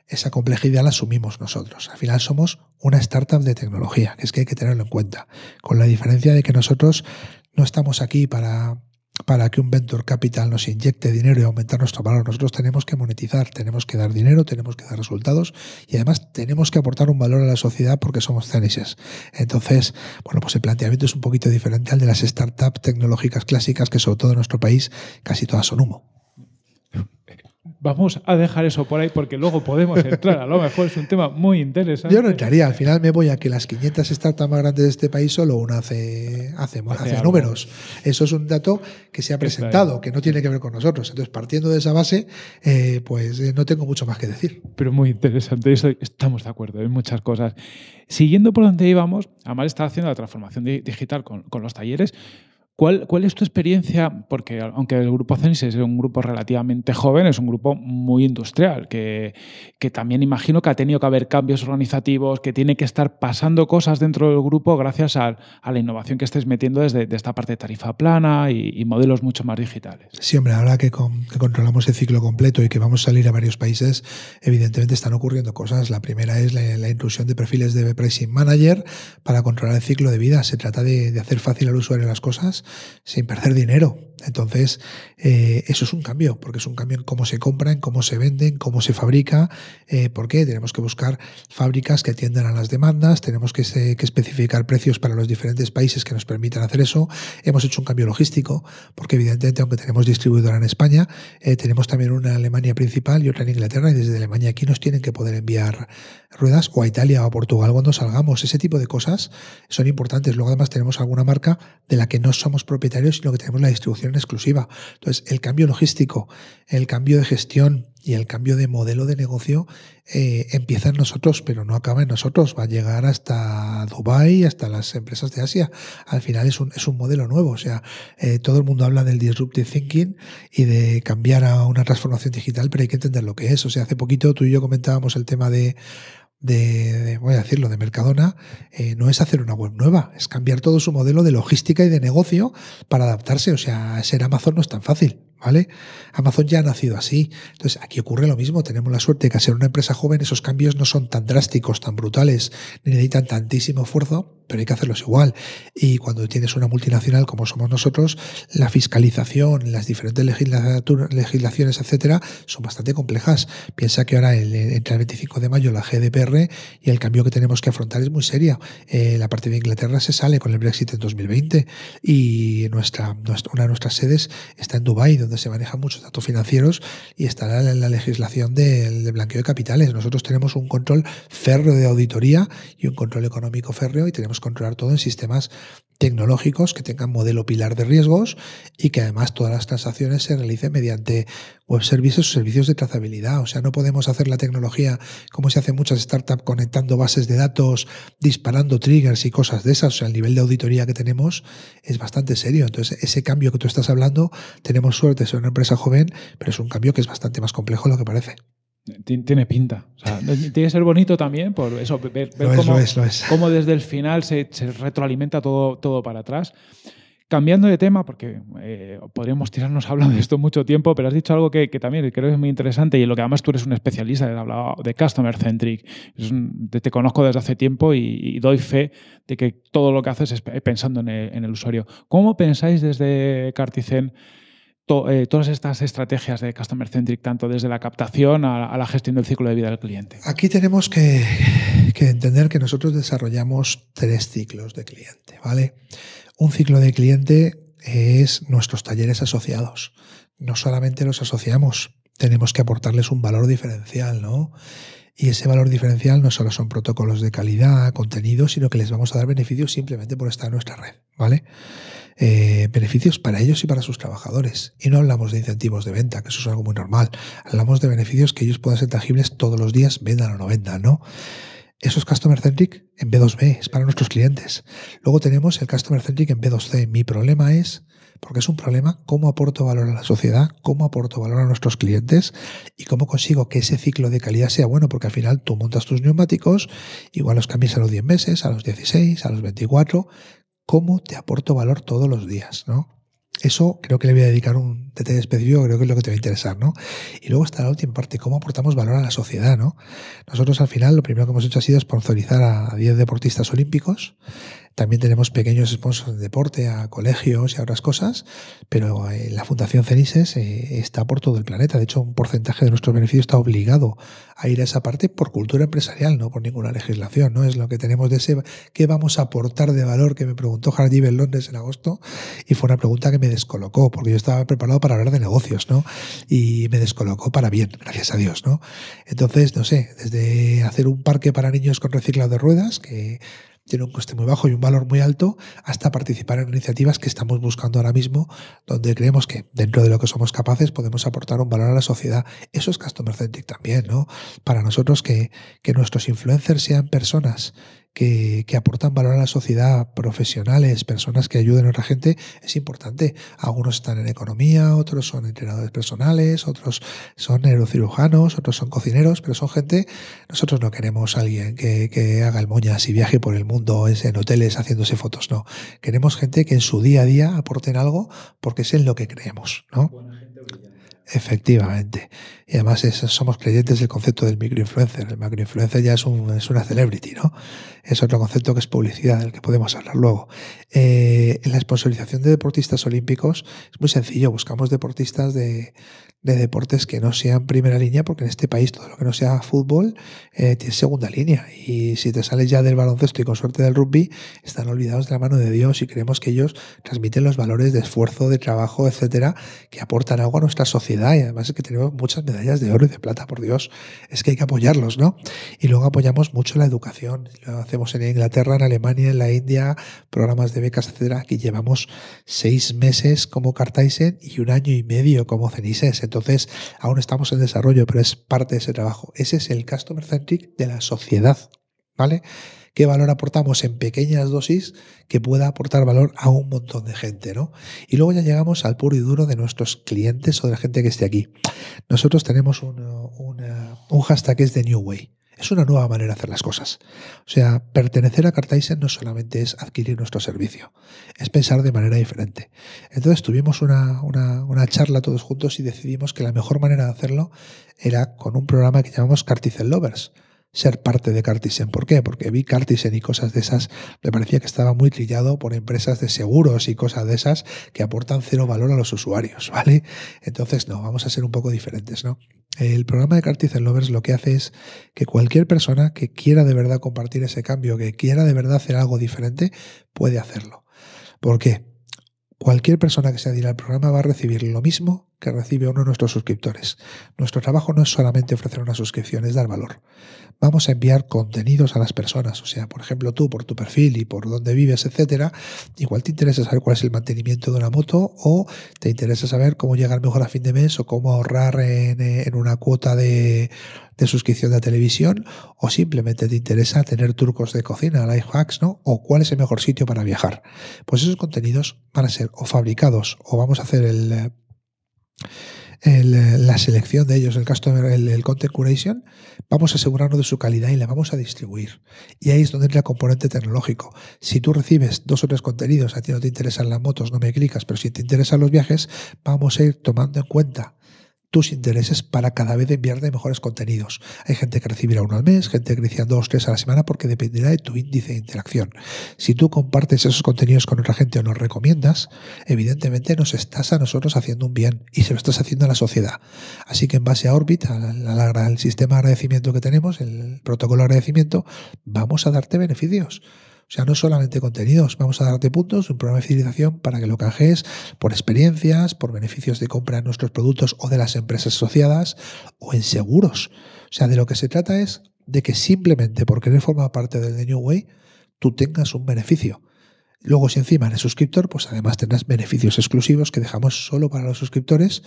esa complejidad la asumimos nosotros. Al final somos una startup de tecnología, que es que hay que tenerlo en cuenta, con la diferencia de que nosotros no estamos aquí para para que un venture capital nos inyecte dinero y aumentar nuestro valor. Nosotros tenemos que monetizar, tenemos que dar dinero, tenemos que dar resultados y además tenemos que aportar un valor a la sociedad porque somos tenises Entonces, bueno, pues el planteamiento es un poquito diferente al de las startups tecnológicas clásicas que sobre todo en nuestro país casi todas son humo vamos a dejar eso por ahí porque luego podemos entrar. A lo mejor es un tema muy interesante. Yo no entraría, al final me voy a que las 500 startups más grandes de este país solo una hace, números. Eso es un dato que se ha presentado, que no tiene que ver con nosotros. Entonces, partiendo de esa base, eh, pues eh, no tengo mucho más que decir. Pero muy interesante, estamos de acuerdo en muchas cosas. Siguiendo por donde íbamos, Amar está haciendo la transformación digital con los talleres. ¿Cuál, ¿Cuál, es tu experiencia? Porque aunque el grupo Censis es un grupo relativamente joven, es un grupo muy industrial, que, que, también imagino que ha tenido que haber cambios organizativos, que tiene que estar pasando cosas dentro del grupo gracias a, a la innovación que estés metiendo desde esta parte de tarifa plana y, modelos mucho más digitales. Sí, hombre, ahora que, controlamos el ciclo completo y que vamos a salir a varios países, evidentemente están ocurriendo cosas. La primera es la, inclusión de perfiles de pricing manager para controlar el ciclo de vida. Se trata de, de hacer fácil al usuario las cosas sin perder dinero. Entonces, eh, eso es un cambio, porque es un cambio en cómo se compran en cómo se venden cómo se fabrica, eh, ¿por qué? tenemos que buscar fábricas que atiendan a las demandas, tenemos que, especificar precios para los diferentes países que nos permitan hacer eso. Hemos hecho un cambio logístico, porque evidentemente, aunque tenemos distribuidora en España, eh, tenemos también una en Alemania principal y otra en Inglaterra, y desde Alemania aquí nos tienen que poder enviar ruedas o a Italia o a Portugal cuando salgamos. Ese tipo de cosas son importantes. Luego, además, tenemos alguna marca de la que no somos propietarios, sino que tenemos la distribución exclusiva. Entonces, el cambio logístico, el cambio de gestión y el cambio de modelo de negocio eh, empieza en nosotros, pero no acaba en nosotros. Va a llegar hasta Dubai hasta las empresas de Asia. Al final es un, modelo nuevo. O sea, eh, todo el mundo habla del disruptive thinking y de cambiar a una transformación digital, pero hay que entender lo que es. O sea, hace poquito tú y yo comentábamos el tema de de, voy a decirlo, de Mercadona, eh, no es hacer una web nueva, es cambiar todo su modelo de logística y de negocio para adaptarse. O sea, ser Amazon no es tan fácil. ¿Vale? Amazon ya ha nacido así. Entonces, aquí ocurre lo mismo. Tenemos la suerte de que al ser una empresa joven, esos cambios no son tan drásticos, tan brutales, ni necesitan tantísimo esfuerzo, pero hay que hacerlos igual. Y cuando tienes una multinacional como somos nosotros, la fiscalización, las diferentes legislaciones, etcétera, son bastante complejas. Piensa que ahora, entre el 25 de mayo, la GDPR y el cambio que tenemos que afrontar es muy seria. Eh, la parte de Inglaterra se sale con el Brexit en 2020 y nuestra, una de nuestras sedes está en Dubái, donde donde se manejan muchos datos financieros y estará en la legislación del blanqueo de capitales. Nosotros tenemos un control férreo de auditoría y un control económico férreo y tenemos que controlar todo en sistemas tecnológicos que tengan modelo pilar de riesgos y que además todas las transacciones se realicen mediante web servicios o servicios de trazabilidad. O sea, no podemos hacer la tecnología como se hace muchas startups conectando bases de datos, disparando triggers y cosas de esas. O sea, el nivel de auditoría que tenemos es bastante serio. Entonces, ese cambio que tú estás hablando, tenemos suerte, es una empresa joven, pero es un cambio que es bastante más complejo de lo que parece. Tiene pinta. tiene que ser bonito también por eso, ver, cómo, desde el final se, retroalimenta todo, todo para atrás. Cambiando de tema, porque eh, podríamos tirarnos hablando de esto mucho tiempo, pero has dicho algo que, también creo que es muy interesante y en lo que además tú eres un especialista, has hablado de Customer Centric. te, conozco desde hace tiempo y, doy fe de que todo lo que haces es pensando en el, usuario. ¿Cómo pensáis desde Cartizen eh, todas estas estrategias de Customer Centric, tanto desde la captación a, la gestión del ciclo de vida del cliente? Aquí tenemos que, que entender que nosotros desarrollamos tres ciclos de cliente, ¿vale? Un ciclo de cliente es nuestros talleres asociados. No solamente los asociamos, tenemos que aportarles un valor diferencial, ¿no? Y ese valor diferencial no solo son protocolos de calidad, contenido, sino que les vamos a dar beneficios simplemente por estar en nuestra red, ¿vale? Eh, beneficios para ellos y para sus trabajadores. Y no hablamos de incentivos de venta, que eso es algo muy normal. Hablamos de beneficios que ellos puedan ser tangibles todos los días, vendan o no vendan, ¿no? Eso es Customer Centric en B2B, es para nuestros clientes. Luego tenemos el Customer Centric en B2C. Mi problema es, porque es un problema, cómo aporto valor a la sociedad, cómo aporto valor a nuestros clientes y cómo consigo que ese ciclo de calidad sea bueno, porque al final tú montas tus neumáticos, igual los cambias a los 10 meses, a los 16, a los 24, cómo te aporto valor todos los días, ¿no? Eso creo que le voy a dedicar un te específico creo que es lo que te va a interesar, ¿no? Y luego está la última parte, cómo aportamos valor a la sociedad, ¿no? Nosotros al final lo primero que hemos hecho ha sido sponsorizar a 10 deportistas olímpicos. También tenemos pequeños sponsors de deporte, a colegios y a otras cosas, pero eh, la Fundación Cenises eh, está por todo el planeta. De hecho, un porcentaje de nuestros beneficios está obligado a ir a esa parte por cultura empresarial, no por ninguna legislación. No es lo que tenemos de ese qué vamos a aportar de valor que me preguntó Jardive en Londres en agosto y fue una pregunta que me descolocó porque yo estaba preparado para hablar de negocios, ¿no? Y me descolocó para bien, gracias a Dios, ¿no? Entonces, no sé, desde hacer un parque para niños con reciclado de ruedas, que tiene un coste muy bajo y un valor muy alto, hasta participar en iniciativas que estamos buscando ahora mismo, donde creemos que dentro de lo que somos capaces podemos aportar un valor a la sociedad. Eso es customer centric también, ¿no? Para nosotros que, que nuestros influencers sean personas que, que, aportan valor a la sociedad, profesionales, personas que ayuden a otra gente, es importante. Algunos están en economía, otros son entrenadores personales, otros son neurocirujanos, otros son cocineros, pero son gente, nosotros no queremos alguien que, haga el moñas y viaje por el mundo en hoteles haciéndose fotos, no. Queremos gente que en su día a día aporten algo porque es en lo que creemos, ¿no? Efectivamente. Y además somos creyentes del concepto del microinfluencer. El macroinfluencer ya es, es una celebrity, ¿no? Es otro concepto que es publicidad, del que podemos hablar luego. en eh, la sponsorización de deportistas olímpicos es muy sencillo. Buscamos deportistas de de deportes que no sean primera línea, porque en este país todo lo que no sea fútbol eh, tiene segunda línea. Y si te sales ya del baloncesto y con suerte del rugby, están olvidados de la mano de Dios y creemos que ellos transmiten los valores de esfuerzo, de trabajo, etcétera, que aportan algo a nuestra sociedad. Y además es que tenemos muchas medallas de oro y de plata, por Dios. Es que hay que apoyarlos, ¿no? Y luego apoyamos mucho la educación. Lo hacemos en Inglaterra, en Alemania, en la India, programas de becas, etcétera. que llevamos seis meses como Cartaisen y un año y medio como Cenises entonces, aún estamos en desarrollo, pero es parte de ese trabajo. Ese es el customer centric de la sociedad, ¿vale? ¿Qué valor aportamos en pequeñas dosis que pueda aportar valor a un montón de gente, ¿no? Y luego ya llegamos al puro y duro de nuestros clientes o de la gente que esté aquí. Nosotros tenemos un, hashtag que es de New Way es una nueva manera de hacer las cosas. O sea, pertenecer a Cartizen no solamente es adquirir nuestro servicio, es pensar de manera diferente. Entonces tuvimos una, una charla todos juntos y decidimos que la mejor manera de hacerlo era con un programa que llamamos Cartizen Lovers ser parte de Cartisen. ¿Por qué? Porque vi Cartisen y cosas de esas, me parecía que estaba muy trillado por empresas de seguros y cosas de esas que aportan cero valor a los usuarios, ¿vale? Entonces, no, vamos a ser un poco diferentes, ¿no? El programa de Cartisen Lovers lo que hace es que cualquier persona que quiera de verdad compartir ese cambio, que quiera de verdad hacer algo diferente, puede hacerlo. ¿Por qué? Cualquier persona que se adhiera al programa va a recibir lo mismo que recibe uno de nuestros suscriptores. Nuestro trabajo no es solamente ofrecer una suscripción, es dar valor. Vamos a enviar contenidos a las personas, o sea, por ejemplo, tú por tu perfil y por dónde vives, etcétera, igual te interesa saber cuál es el mantenimiento de una moto o te interesa saber cómo llegar mejor a fin de mes o cómo ahorrar en, una cuota de, suscripción de televisión o simplemente te interesa tener trucos de cocina, life hacks, ¿no? O cuál es el mejor sitio para viajar. Pues esos contenidos van a ser o fabricados o vamos a hacer el eh, la selección de ellos, el customer, el, el, content curation, vamos a asegurarnos de su calidad y la vamos a distribuir. Y ahí es donde entra el componente tecnológico. Si tú recibes dos o tres contenidos, a ti no te interesan las motos, no me clicas, pero si te interesan los viajes, vamos a ir tomando en cuenta tus intereses para cada vez enviarte mejores contenidos. Hay gente que recibirá uno al mes, gente que recibirá dos, tres a la semana, porque dependerá de tu índice de interacción. Si tú compartes esos contenidos con otra gente o nos recomiendas, evidentemente nos estás a nosotros haciendo un bien y se lo estás haciendo a la sociedad. Así que en base a Orbit, al sistema de agradecimiento que tenemos, el protocolo de agradecimiento, vamos a darte beneficios. O sea, no solamente contenidos, vamos a darte puntos, un programa de fidelización para que lo canjees por experiencias, por beneficios de compra de nuestros productos o de las empresas asociadas o en seguros. O sea, de lo que se trata es de que simplemente porque querer formar parte del The New Way, tú tengas un beneficio. Luego, si encima eres suscriptor, pues además tendrás beneficios exclusivos que dejamos solo para los suscriptores,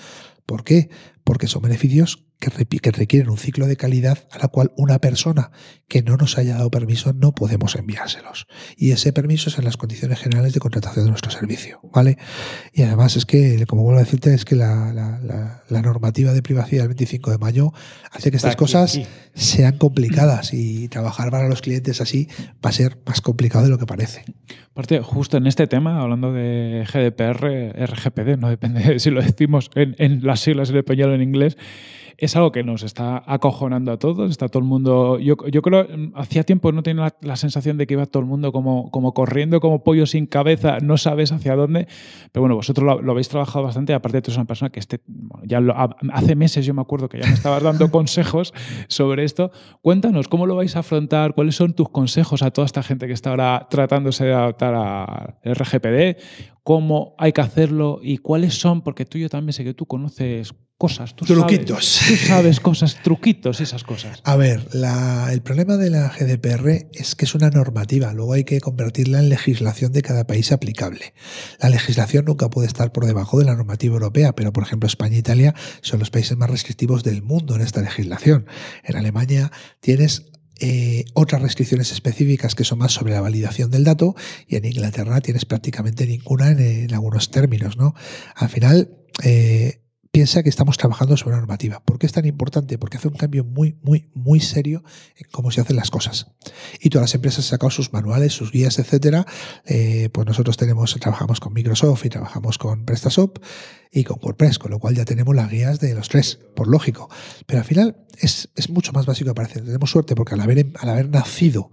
¿Por qué? Porque son beneficios que requieren un ciclo de calidad a la cual una persona que no nos haya dado permiso no podemos enviárselos. Y ese permiso es en las condiciones generales de contratación de nuestro servicio, ¿vale? Y además es que, como vuelvo a decirte, es que la, normativa de privacidad del 25 de mayo hace que estas cosas sean complicadas y trabajar para los clientes así va a ser más complicado de lo que parece. justo en este tema, hablando de GDPR, RGPD, no depende si lo decimos en la las siglas en español en inglés es algo que nos está acojonando a todos. Está todo el mundo. Yo, yo creo, hacía tiempo no tenía la, sensación de que iba todo el mundo como, como corriendo, como pollo sin cabeza, no sabes hacia dónde. Pero bueno, vosotros lo, habéis trabajado bastante. Aparte, tú eres una persona que esté, ya hace meses yo me acuerdo que ya me estabas dando consejos sobre esto. Cuéntanos, ¿cómo lo vais a afrontar? ¿Cuáles son tus consejos a toda esta gente que está ahora tratándose de adaptar a RGPD? ¿Cómo hay que hacerlo? ¿Y cuáles son? Porque tú y yo también sé que tú conoces truquitos. Sabes, sabes cosas, truquitos, esas cosas. A ver, el problema de la GDPR es que es una normativa, luego hay que convertirla en legislación de cada país aplicable. La legislación nunca puede estar por debajo de la normativa europea, pero por ejemplo España e Italia son los países más restrictivos del mundo en esta legislación. En Alemania tienes eh, otras restricciones específicas que son más sobre la validación del dato y en Inglaterra tienes prácticamente ninguna en, algunos términos, ¿no? Al final, eh, piensa que estamos trabajando sobre una normativa. ¿Por qué es tan importante? Porque hace un cambio muy, muy, muy serio en cómo se hacen las cosas. Y todas las empresas han sacado sus manuales, sus guías, etcétera. Eh, pues nosotros tenemos, trabajamos con Microsoft y trabajamos con PrestaShop y con WordPress, con lo cual ya tenemos las guías de los tres, por lógico. Pero al final es, mucho más básico que parece. Tenemos suerte porque al haber, haber nacido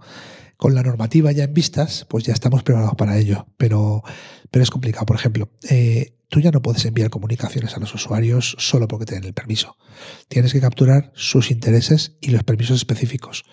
con la normativa ya en vistas, pues ya estamos preparados para ello. Pero, pero es complicado. Por ejemplo, eh, tú ya no puedes enviar comunicaciones a los usuarios solo porque te el permiso. Tienes que capturar sus intereses y los permisos específicos.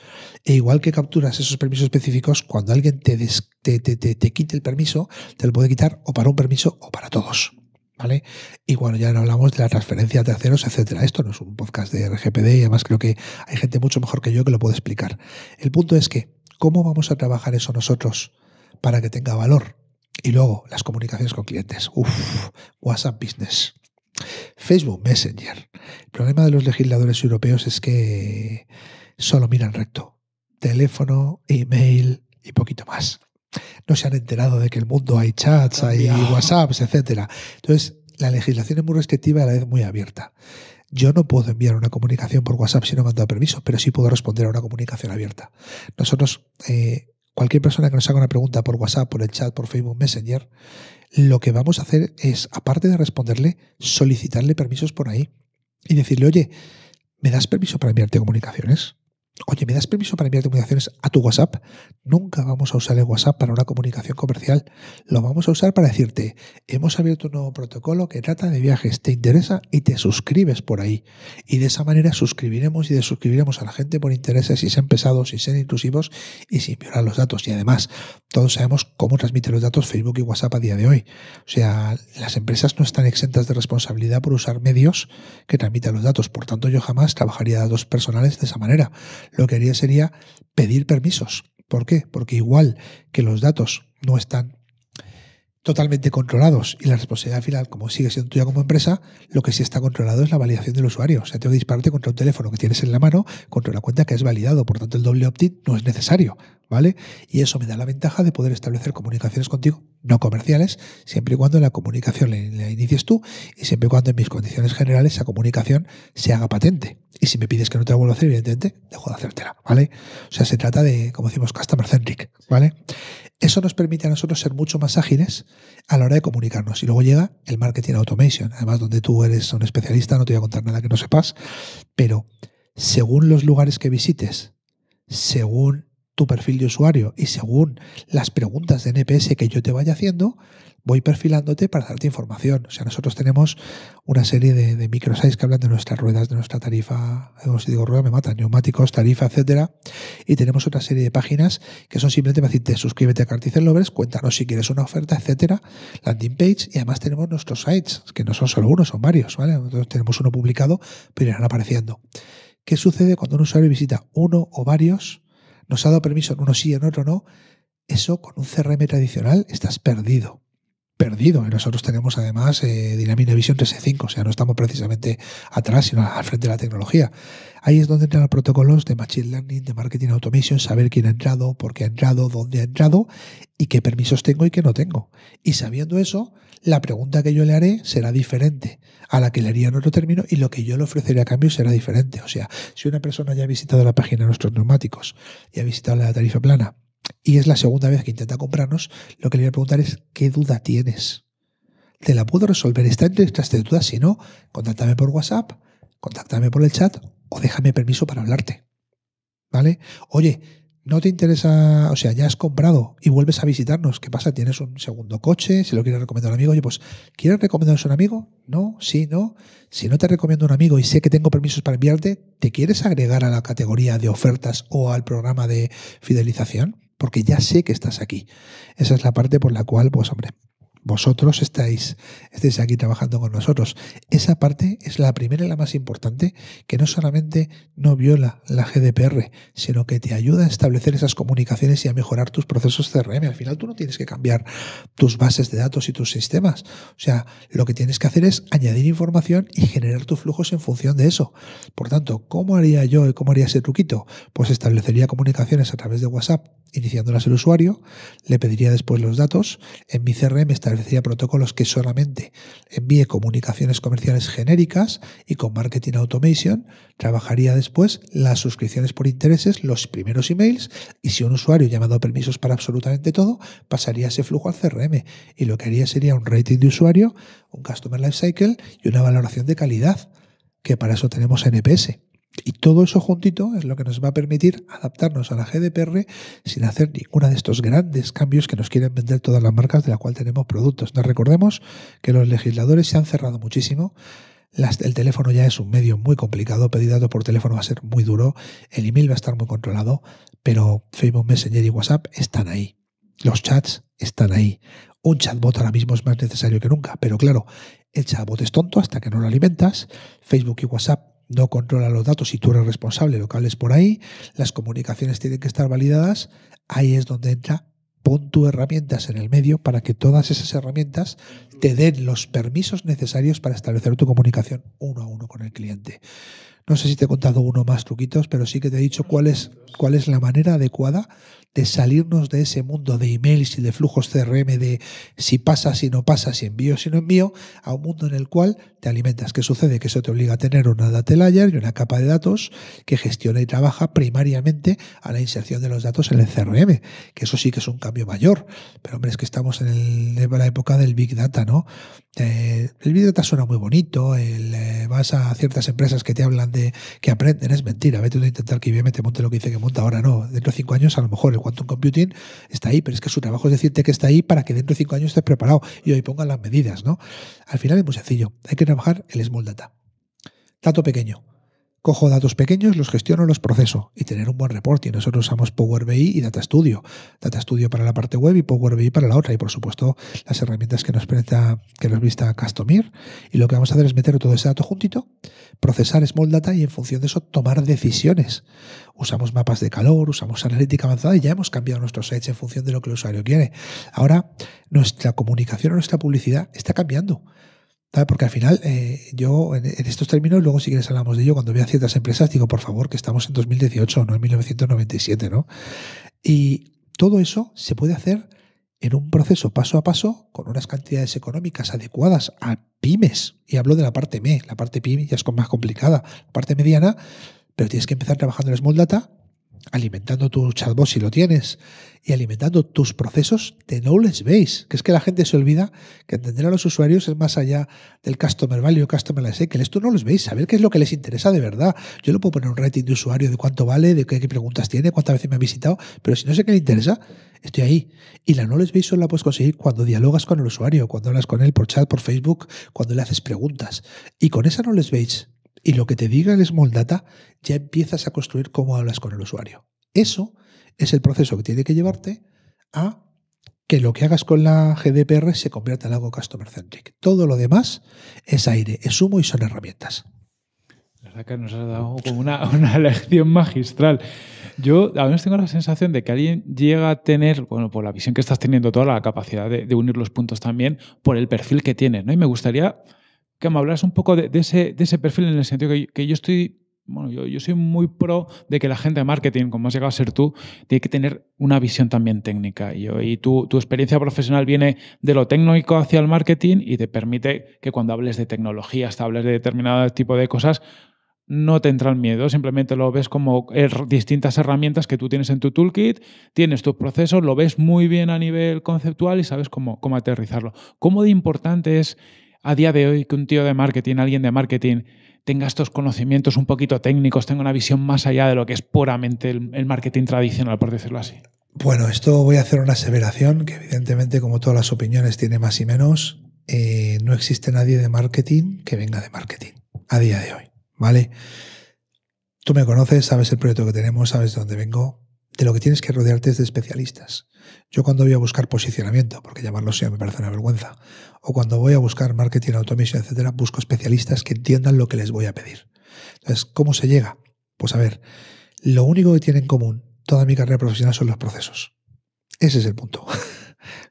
E igual que capturas esos permisos específicos, cuando alguien te, te, te, quite el permiso, te lo puede quitar o para un permiso o para todos. ¿Vale? Y bueno, ya no hablamos de la transferencia a terceros, etcétera. Esto no es un podcast de RGPD y además creo que hay gente mucho mejor que yo que lo puede explicar. El punto es que, ¿cómo vamos a trabajar eso nosotros para que tenga valor? Y luego, las comunicaciones con clientes. Uf, WhatsApp Business. Facebook Messenger. El problema de los legisladores europeos es que solo miran recto. Teléfono, email y poquito más. No se han enterado de que el mundo hay chats, hay WhatsApps, etc. Entonces, la legislación es muy restrictiva y a la vez muy abierta. Yo no puedo enviar una comunicación por WhatsApp si no me han dado permiso, pero sí puedo responder a una comunicación abierta. Nosotros eh, cualquier persona que nos haga una pregunta por WhatsApp, por el chat, por Facebook Messenger, lo que vamos a hacer es, aparte de responderle, solicitarle permisos por ahí y decirle, oye, ¿me das permiso para enviarte comunicaciones? Oye, ¿me das permiso para enviar comunicaciones a tu WhatsApp? Nunca vamos a usar el WhatsApp para una comunicación comercial. Lo vamos a usar para decirte, hemos abierto un nuevo protocolo que trata de viajes, te interesa y te suscribes por ahí. Y de esa manera suscribiremos y desuscribiremos a la gente por intereses, y ser pesados, y ser inclusivos y sin violar los datos. Y además, todos sabemos cómo transmiten los datos Facebook y WhatsApp a día de hoy. O sea, las empresas no están exentas de responsabilidad por usar medios que transmitan los datos. Por tanto, yo jamás trabajaría datos personales de esa manera lo que haría sería pedir permisos. ¿Por qué? Porque igual que los datos no están totalmente controlados y la responsabilidad final, como sigue siendo tuya como empresa, lo que sí está controlado es la validación del usuario. O sea, tengo que dispararte contra un teléfono que tienes en la mano, contra una cuenta que es validado. Por tanto, el doble opt-in no es necesario, ¿vale? Y eso me da la ventaja de poder establecer comunicaciones contigo no comerciales, siempre y cuando la comunicación la inicies tú y siempre y cuando en mis condiciones generales esa comunicación se haga patente. Y si me pides que no te la vuelva a hacer, evidentemente, dejo de hacértela, ¿vale? O sea, se trata de, como decimos, customer centric, ¿vale? Eso nos permite a nosotros ser mucho más ágiles a la hora de comunicarnos. Y luego llega el marketing automation, además donde tú eres un especialista, no te voy a contar nada que no sepas, pero según los lugares que visites, según tu perfil de usuario y según las preguntas de NPS que yo te vaya haciendo, voy perfilándote para darte información. O sea, nosotros tenemos una serie de, microsites que hablan de nuestras ruedas, de nuestra tarifa, Si digo rueda, me matan, neumáticos, tarifa, etcétera. Y tenemos otra serie de páginas que son simplemente para decirte suscríbete a Carticer Lovers, cuéntanos si quieres una oferta, etcétera, landing page y además tenemos nuestros sites, que no son solo uno, son varios, ¿vale? Nosotros tenemos uno publicado, pero irán apareciendo. ¿Qué sucede cuando un usuario visita uno o varios? Nos ha dado permiso en uno sí, y en otro no. Eso con un CRM tradicional estás perdido perdido. Y nosotros tenemos además eh, visión Vision 365, o sea, no estamos precisamente atrás, sino al frente de la tecnología. Ahí es donde entran los protocolos de Machine Learning, de Marketing Automation, saber quién ha entrado, por qué ha entrado, dónde ha entrado y qué permisos tengo y qué no tengo. Y sabiendo eso, la pregunta que yo le haré será diferente a la que le haría en otro término y lo que yo le ofreceré a cambio será diferente. O sea, si una persona ya ha visitado la página de nuestros neumáticos y ha visitado la tarifa plana, y es la segunda vez que intenta comprarnos, lo que le voy a preguntar es ¿qué duda tienes? Te la puedo resolver, está entre estas dudas, si no, contáctame por WhatsApp, contáctame por el chat o déjame permiso para hablarte. ¿Vale? Oye, no te interesa, o sea, ya has comprado y vuelves a visitarnos, ¿qué pasa? ¿Tienes un segundo coche? Si lo quieres recomendar a un amigo, oye, pues, ¿quieres recomendarnos a un amigo? No, sí, no. Si no te recomiendo a un amigo y sé que tengo permisos para enviarte, ¿te quieres agregar a la categoría de ofertas o al programa de fidelización? porque ya sé que estás aquí. Esa es la parte por la cual, pues hombre, vosotros estáis, estáis aquí trabajando con nosotros. Esa parte es la primera y la más importante, que no solamente no viola la GDPR, sino que te ayuda a establecer esas comunicaciones y a mejorar tus procesos CRM. Al final tú no tienes que cambiar tus bases de datos y tus sistemas. O sea, lo que tienes que hacer es añadir información y generar tus flujos en función de eso. Por tanto, ¿cómo haría yo y cómo haría ese truquito? Pues establecería comunicaciones a través de WhatsApp Iniciándolas el usuario, le pediría después los datos. En mi CRM establecería protocolos que solamente envíe comunicaciones comerciales genéricas y con Marketing Automation trabajaría después las suscripciones por intereses, los primeros emails y si un usuario llamado permisos para absolutamente todo, pasaría ese flujo al CRM y lo que haría sería un rating de usuario, un Customer Lifecycle y una valoración de calidad, que para eso tenemos NPS. Y todo eso juntito es lo que nos va a permitir adaptarnos a la GDPR sin hacer ninguno de estos grandes cambios que nos quieren vender todas las marcas de las cuales tenemos productos. Nos recordemos que los legisladores se han cerrado muchísimo. el teléfono ya es un medio muy complicado, pedir datos por teléfono va a ser muy duro, el email va a estar muy controlado, pero Facebook Messenger y WhatsApp están ahí. Los chats están ahí. Un chatbot ahora mismo es más necesario que nunca, pero claro, el chatbot es tonto hasta que no lo alimentas. Facebook y WhatsApp no controla los datos y tú eres responsable lo que hables por ahí, las comunicaciones tienen que estar validadas, ahí es donde entra, pon tus herramientas en el medio para que todas esas herramientas te den los permisos necesarios para establecer tu comunicación uno a uno con el cliente. No sé si te he contado uno más, truquitos, pero sí que te he dicho cuál es, es la manera adecuada de salirnos de ese mundo de emails y de flujos CRM, de si pasa, si no pasa, si envío, si no envío, a un mundo en el cual te alimentas. ¿Qué sucede? Que eso te obliga a tener una data layer y una capa de datos que gestiona y trabaja primariamente a la inserción de los datos en el CRM, que eso sí que es un cambio mayor. Pero hombre, es que estamos en, en la época del Big Data, ¿no? Eh, el vídeo te suena muy bonito, el, eh, vas a ciertas empresas que te hablan de que aprenden, es mentira, vete a intentar que IBM te monte lo que dice que monta ahora, no, dentro de cinco años a lo mejor el quantum computing está ahí, pero es que su trabajo es decirte que está ahí para que dentro de cinco años estés preparado y hoy pongan las medidas, ¿no? Al final es muy sencillo, hay que trabajar el small data, dato pequeño, Cojo datos pequeños, los gestiono, los proceso y tener un buen y Nosotros usamos Power BI y Data Studio. Data Studio para la parte web y Power BI para la otra. Y por supuesto, las herramientas que nos presta, que nos vista Castomir. Y lo que vamos a hacer es meter todo ese dato juntito, procesar Small Data y en función de eso tomar decisiones. Usamos mapas de calor, usamos analítica avanzada y ya hemos cambiado nuestros sites en función de lo que el usuario quiere. Ahora, nuestra comunicación o nuestra publicidad está cambiando. Porque al final, eh, yo en, estos términos, luego si quieres hablamos de ello, cuando veo a ciertas empresas, digo, por favor, que estamos en 2018, no en 1997, ¿no? Y todo eso se puede hacer en un proceso paso a paso, con unas cantidades económicas adecuadas a pymes. Y hablo de la parte ME, la parte pyme ya es más complicada, la parte mediana, pero tienes que empezar trabajando en Small Data alimentando tu chatbot si lo tienes y alimentando tus procesos de knowledge base, que es que la gente se olvida que entender a los usuarios es más allá del customer value, customer life que tú no los veis, saber qué es lo que les interesa de verdad. Yo lo puedo poner un rating de usuario de cuánto vale, de qué, preguntas tiene, cuántas veces me ha visitado, pero si no sé qué le interesa, estoy ahí. Y la knowledge base solo la puedes conseguir cuando dialogas con el usuario, cuando hablas con él por chat, por Facebook, cuando le haces preguntas. Y con esa knowledge base y lo que te diga el Small Data ya empiezas a construir cómo hablas con el usuario. Eso es el proceso que tiene que llevarte a que lo que hagas con la GDPR se convierta en algo customer centric. Todo lo demás es aire, es humo y son herramientas. La verdad que nos has dado como una, lección magistral. Yo a veces tengo la sensación de que alguien llega a tener, bueno, por la visión que estás teniendo, toda la capacidad de, unir los puntos también por el perfil que tiene, ¿no? Y me gustaría que me hablas un poco de, ese, de, ese, perfil en el sentido que, yo estoy, bueno, yo, soy muy pro de que la gente de marketing, como has llegado a ser tú, tiene que tener una visión también técnica. Y, y tu, experiencia profesional viene de lo técnico hacia el marketing y te permite que cuando hables de tecnología, hasta hables de determinado tipo de cosas, no te entra miedo, simplemente lo ves como er, distintas herramientas que tú tienes en tu toolkit, tienes tus procesos, lo ves muy bien a nivel conceptual y sabes cómo, cómo aterrizarlo. ¿Cómo de importante es a día de hoy que un tío de marketing, alguien de marketing, tenga estos conocimientos un poquito técnicos, tenga una visión más allá de lo que es puramente el, marketing tradicional, por decirlo así? Bueno, esto voy a hacer una aseveración, que evidentemente como todas las opiniones tiene más y menos, eh, no existe nadie de marketing que venga de marketing a día de hoy, ¿vale? Tú me conoces, sabes el proyecto que tenemos, sabes de dónde vengo. De lo que tienes que rodearte es de especialistas. Yo cuando voy a buscar posicionamiento, porque llamarlo sea me parece una vergüenza, o cuando voy a buscar marketing, automation, etcétera, busco especialistas que entiendan lo que les voy a pedir. Entonces, ¿cómo se llega? Pues a ver, lo único que tiene en común toda mi carrera profesional son los procesos. Ese es el punto. o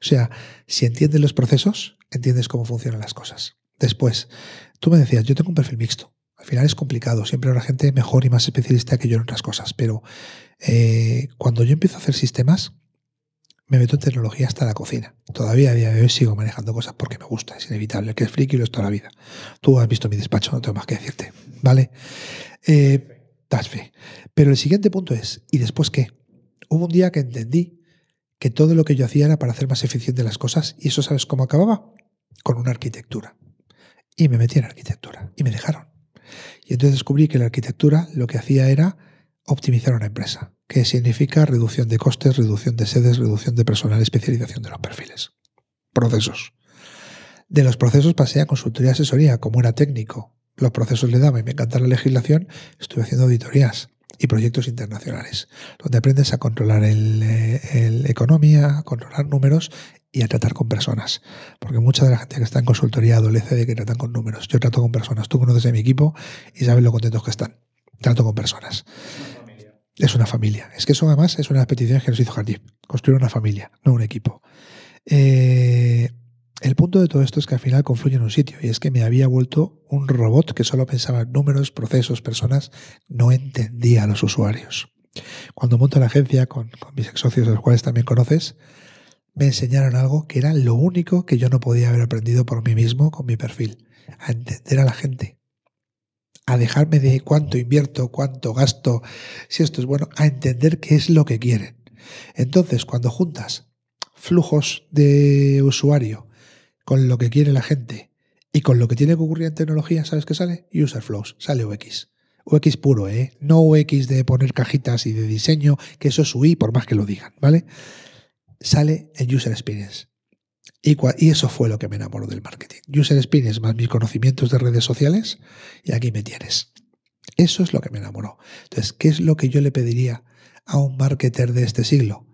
sea, si entiendes los procesos, entiendes cómo funcionan las cosas. Después, tú me decías, yo tengo un perfil mixto. Al final es complicado, siempre habrá gente mejor y más especialista que yo en otras cosas, pero eh, cuando yo empiezo a hacer sistemas, me meto en tecnología hasta la cocina. Todavía a día de hoy sigo manejando cosas porque me gusta, es inevitable. El que es friki lo es toda la vida. Tú has visto mi despacho, no tengo más que decirte. ¿Vale? Eh, Pero el siguiente punto es, ¿y después qué? Hubo un día que entendí que todo lo que yo hacía era para hacer más eficiente las cosas y eso sabes cómo acababa? Con una arquitectura. Y me metí en arquitectura y me dejaron. Y entonces descubrí que la arquitectura lo que hacía era optimizar una empresa, que significa reducción de costes, reducción de sedes, reducción de personal, especialización de los perfiles. Procesos. De los procesos pasé a consultoría y asesoría, como era técnico. Los procesos le daba y me encanta la legislación, estuve haciendo auditorías y proyectos internacionales, donde aprendes a controlar eh, el, economía, a controlar números y a tratar con personas. Porque mucha de la gente que está en consultoría adolece de que tratan con números. Yo trato con personas. Tú conoces a mi equipo y sabes lo contentos que están. Trato con personas es una familia. Es que eso además es una petición que nos hizo Jardín, construir una familia, no un equipo. Eh, el punto de todo esto es que al final confluye en un sitio y es que me había vuelto un robot que solo pensaba en números, procesos, personas, no entendía a los usuarios. Cuando monto la agencia con, con mis ex socios, los cuales también conoces, me enseñaron algo que era lo único que yo no podía haber aprendido por mí mismo con mi perfil, a entender a la gente, a dejarme de cuánto invierto, cuánto gasto, si esto es bueno, a entender qué es lo que quieren. Entonces, cuando juntas flujos de usuario con lo que quiere la gente y con lo que tiene que ocurrir en tecnología, ¿sabes qué sale? User flows, sale UX. UX puro, ¿eh? No UX de poner cajitas y de diseño, que eso es UI por más que lo digan, ¿vale? Sale el user experience. Y, eso fue lo que me enamoró del marketing. User experience más mis conocimientos de redes sociales y aquí me tienes. Eso es lo que me enamoró. Entonces, ¿qué es lo que yo le pediría a un marketer de este siglo?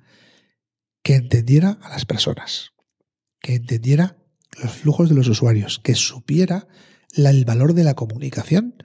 Que entendiera a las personas, que entendiera los flujos de los usuarios, que supiera el valor de la comunicación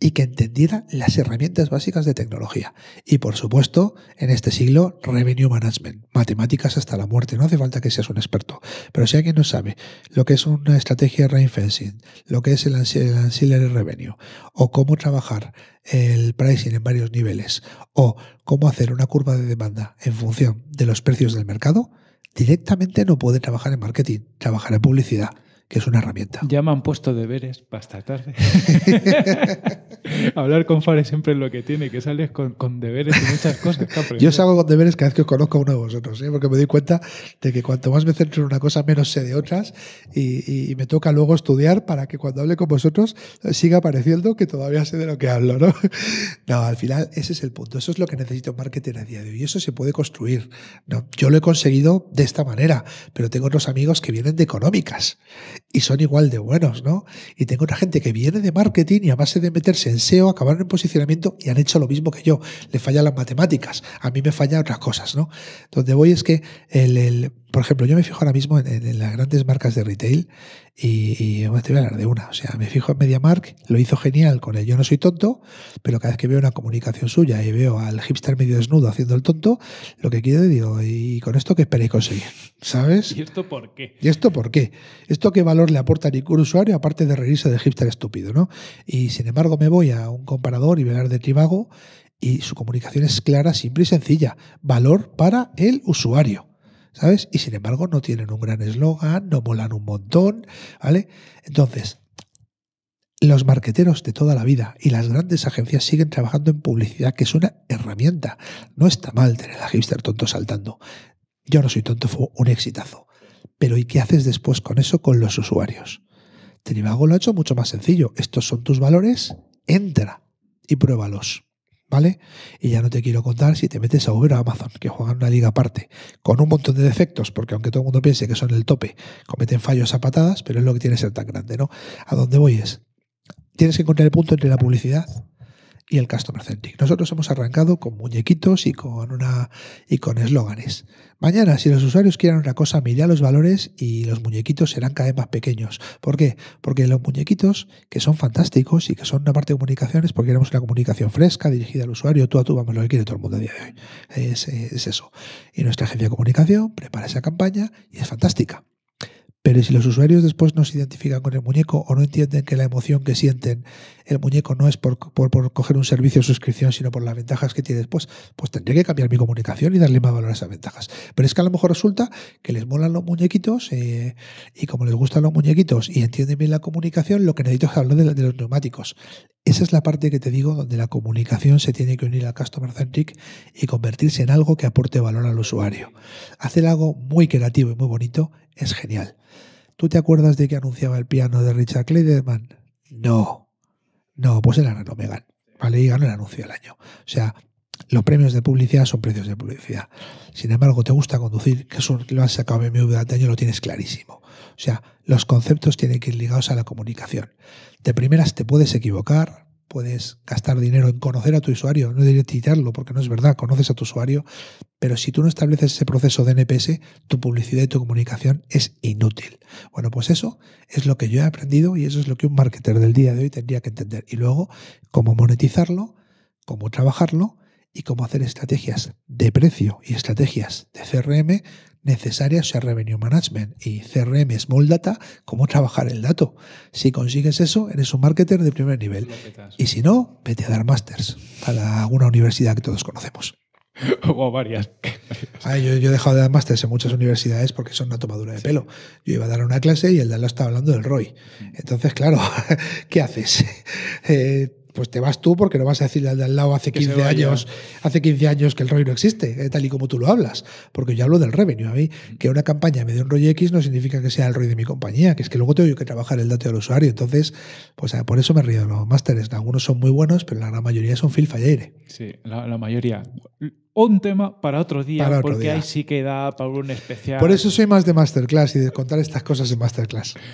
y que entendiera las herramientas básicas de tecnología. Y por supuesto, en este siglo, revenue management, matemáticas hasta la muerte, no hace falta que seas un experto. Pero si alguien no sabe lo que es una estrategia de reinfencing, lo que es el ancillary revenue, o cómo trabajar el pricing en varios niveles, o cómo hacer una curva de demanda en función de los precios del mercado, directamente no puede trabajar en marketing, trabajar en publicidad que es una herramienta. Ya me han puesto deberes para esta tarde. Hablar con Fares siempre es lo que tiene, que sales con, con deberes y muchas cosas. Yo salgo con deberes cada vez que conozco a uno de vosotros, ¿eh? porque me doy cuenta de que cuanto más me centro en una cosa, menos sé de otras y, y, me toca luego estudiar para que cuando hable con vosotros eh, siga pareciendo que todavía sé de lo que hablo. ¿no? no, al final ese es el punto. Eso es lo que necesito marketing a día de hoy. y Eso se puede construir. ¿no? Yo lo he conseguido de esta manera, pero tengo otros amigos que vienen de económicas y son igual de buenos, ¿no? Y tengo una gente que viene de marketing y a base de meterse en SEO acabaron en posicionamiento y han hecho lo mismo que yo. Le fallan las matemáticas, a mí me fallan otras cosas, ¿no? Donde voy es que el, el, por ejemplo, yo me fijo ahora mismo en, las grandes marcas de retail y, voy a hablar de una. O sea, me fijo en MediaMark, lo hizo genial con el Yo no soy tonto, pero cada vez que veo una comunicación suya y veo al hipster medio desnudo haciendo el tonto, lo que quiero digo, ¿y con esto qué esperéis conseguir? ¿Sabes? ¿Y esto por qué? ¿Y esto por qué? ¿Esto qué valor le aporta a ningún usuario aparte de reírse del hipster estúpido, no? Y sin embargo me voy a un comparador y hablar de Trivago y su comunicación es clara, simple y sencilla. Valor para el usuario. ¿sabes? Y sin embargo no tienen un gran eslogan, no molan un montón, ¿vale? Entonces, los marqueteros de toda la vida y las grandes agencias siguen trabajando en publicidad, que es una herramienta. No está mal tener a hipster tonto saltando. Yo no soy tonto, fue un exitazo. Pero ¿y qué haces después con eso con los usuarios? Trivago lo ha hecho mucho más sencillo. Estos son tus valores, entra y pruébalos. ¿vale? Y ya no te quiero contar si te metes a Uber o Amazon, que juegan una liga aparte, con un montón de defectos, porque aunque todo el mundo piense que son el tope, cometen fallos a patadas, pero es lo que tiene que ser tan grande, ¿no? A dónde voy es, tienes que encontrar el punto entre la publicidad y el Customer Centric. Nosotros hemos arrancado con muñequitos y con una y con eslóganes. Mañana, si los usuarios quieren una cosa, mira los valores y los muñequitos serán cada vez más pequeños. ¿Por qué? Porque los muñequitos, que son fantásticos y que son una parte de comunicaciones, porque queremos una comunicación fresca, dirigida al usuario, tú a tú, vamos, lo que quiere todo el mundo a día de hoy. es eso. Y nuestra agencia de comunicación prepara esa campaña y es fantástica. Pero si los usuarios después no se identifican con el muñeco o no entienden que la emoción que sienten el muñeco no es por, coger un servicio de suscripción, sino por las ventajas que tiene después, pues tendré que cambiar mi comunicación y darle más valor a esas ventajas. Pero es que a lo mejor resulta que les molan los muñequitos eh, y como les gustan los muñequitos y entienden bien la comunicación, lo que necesito es hablar de, los neumáticos. Esa es la parte que te digo donde la comunicación se tiene que unir al Customer Centric y convertirse en algo que aporte valor al usuario. Hacer algo muy creativo y muy bonito es genial. ¿Tú te acuerdas de que anunciaba el piano de Richard Clayderman? No. No, pues el me Megan. ¿vale? Y ganó el anuncio del año. O sea, los premios de publicidad son precios de publicidad. Sin embargo, te gusta conducir, que eso lo has sacado BMW durante año, lo tienes clarísimo. O sea, los conceptos tienen que ir ligados a la comunicación. De primeras te puedes equivocar, puedes gastar dinero en conocer a tu usuario, no diré titularlo porque no es verdad, conoces a tu usuario, pero si tú no estableces ese proceso de NPS, tu publicidad y tu comunicación es inútil. Bueno, pues eso es lo que yo he aprendido y eso es lo que un marketer del día de hoy tendría que entender. Y luego, cómo monetizarlo, cómo trabajarlo y cómo hacer estrategias de precio y estrategias de CRM necesarias, sea, Revenue Management y CRM Small Data, cómo trabajar el dato. Si consigues eso, eres un marketer de primer nivel. Y si no, vete a dar másters a alguna universidad que todos conocemos. o varias. Ah, yo, he dejado de dar másteres en muchas universidades porque son una tomadura de pelo. Yo iba a dar una clase y el de al estaba hablando del ROI. Mm. Entonces, claro, ¿qué haces? Eh, pues te vas tú porque no vas a decirle al al lado hace 15 años, hace 15 años que el ROI no existe, eh, tal y como tú lo hablas, porque yo hablo del revenue. A mí que una campaña me dé un ROI X no significa que sea el ROI de mi compañía, que es que luego tengo que trabajar el dato del usuario. Entonces, pues ah, por eso me río. Los másteres, algunos son muy buenos, pero la gran mayoría son Phil Sí, la mayoría un tema para otro día, porque ahí sí que para un especial. Por eso soy más de masterclass y de contar estas cosas en masterclass.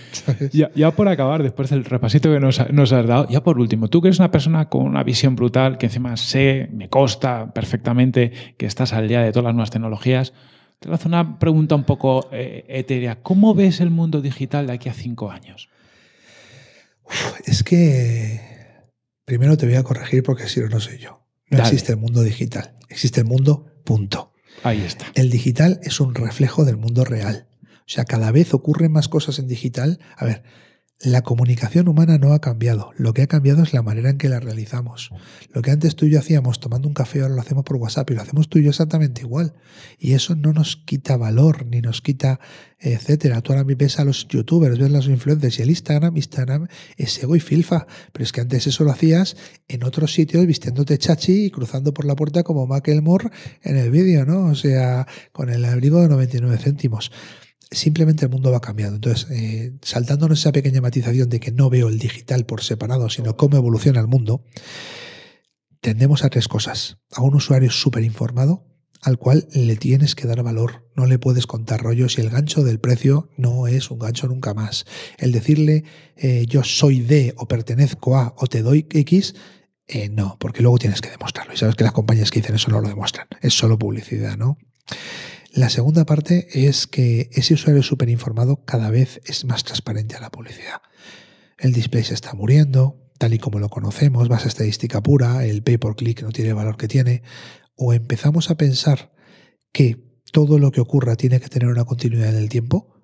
Ya, por acabar, después del repasito que nos, has dado, ya por último, tú que eres una persona con una visión brutal, que encima sé, me consta perfectamente que estás al día de todas las nuevas tecnologías, te hago una pregunta un poco eh, etérea. ¿Cómo ves el mundo digital de aquí a cinco años? es que primero te voy a corregir porque si no, no soy yo. No existe el mundo digital, existe el mundo punto. Ahí está. El digital es un reflejo del mundo real. O sea, cada vez ocurren más cosas en digital. A ver, la comunicación humana no ha cambiado. Lo que ha cambiado es la manera en que la realizamos. Lo que antes tú y yo hacíamos tomando un café, ahora lo hacemos por WhatsApp y lo hacemos tú y yo exactamente igual. Y eso no nos quita valor, ni nos quita, etcétera. Tú ahora ves a los youtubers, ves a los influencers y el Instagram, Instagram es ego y filfa. Pero es que antes eso lo hacías en otros sitios vistiéndote chachi y cruzando por la puerta como Moore en el vídeo, ¿no? O sea, con el abrigo de 99 céntimos simplemente el mundo va cambiando. Entonces, eh, saltándonos esa pequeña matización de que no veo el digital por separado, sino cómo evoluciona el mundo, tendemos a tres cosas. A un usuario súper informado, al cual le tienes que dar valor, no le puedes contar rollos y el gancho del precio no es un gancho nunca más. El decirle eh, yo soy de o pertenezco a o te doy X, eh, no, porque luego tienes que demostrarlo. Y sabes que las compañías que dicen eso no lo demuestran, es solo publicidad, ¿no? La segunda parte es que ese usuario superinformado cada vez es más transparente a la publicidad. El display se está muriendo, tal y como lo conocemos, a estadística pura, el pay por click no tiene el valor que tiene, o empezamos a pensar que todo lo que ocurra tiene que tener una continuidad en el tiempo,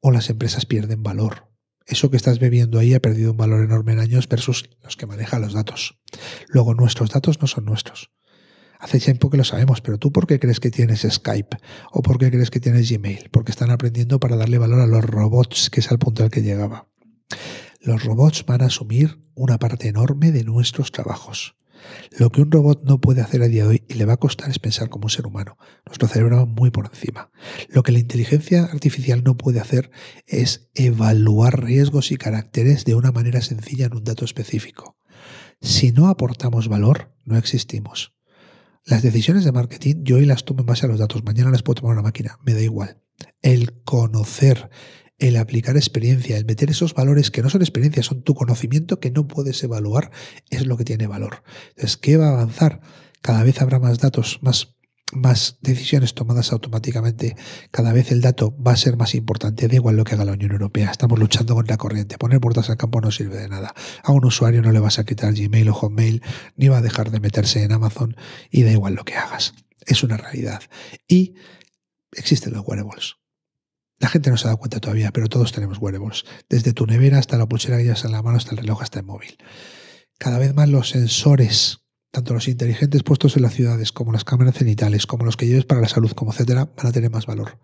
o las empresas pierden valor. Eso que estás bebiendo ahí ha perdido un valor enorme en años versus los que manejan los datos. Luego, nuestros datos no son nuestros. Hace tiempo que lo sabemos, pero tú ¿por qué crees que tienes Skype? ¿O por qué crees que tienes Gmail? Porque están aprendiendo para darle valor a los robots, que es al punto al que llegaba. Los robots van a asumir una parte enorme de nuestros trabajos. Lo que un robot no puede hacer a día de hoy y le va a costar es pensar como un ser humano. Nuestro cerebro va muy por encima. Lo que la inteligencia artificial no puede hacer es evaluar riesgos y caracteres de una manera sencilla en un dato específico. Si no aportamos valor, no existimos. Las decisiones de marketing yo hoy las tomo en base a los datos, mañana las puedo tomar una máquina, me da igual. El conocer, el aplicar experiencia, el meter esos valores que no son experiencia, son tu conocimiento que no puedes evaluar, es lo que tiene valor. Entonces, ¿qué va a avanzar? Cada vez habrá más datos, más más decisiones tomadas automáticamente, cada vez el dato va a ser más importante, da igual lo que haga la Unión Europea, estamos luchando contra la corriente, poner puertas al campo no sirve de nada, a un usuario no le vas a quitar Gmail o Hotmail, ni va a dejar de meterse en Amazon y da igual lo que hagas, es una realidad. Y existen los wearables. La gente no se ha dado cuenta todavía, pero todos tenemos wearables, desde tu nevera hasta la pulsera que llevas en la mano, hasta el reloj, hasta el móvil. Cada vez más los sensores tanto los inteligentes puestos en las ciudades, como las cámaras cenitales, como los que lleves para la salud, como etcétera, van a tener más valor.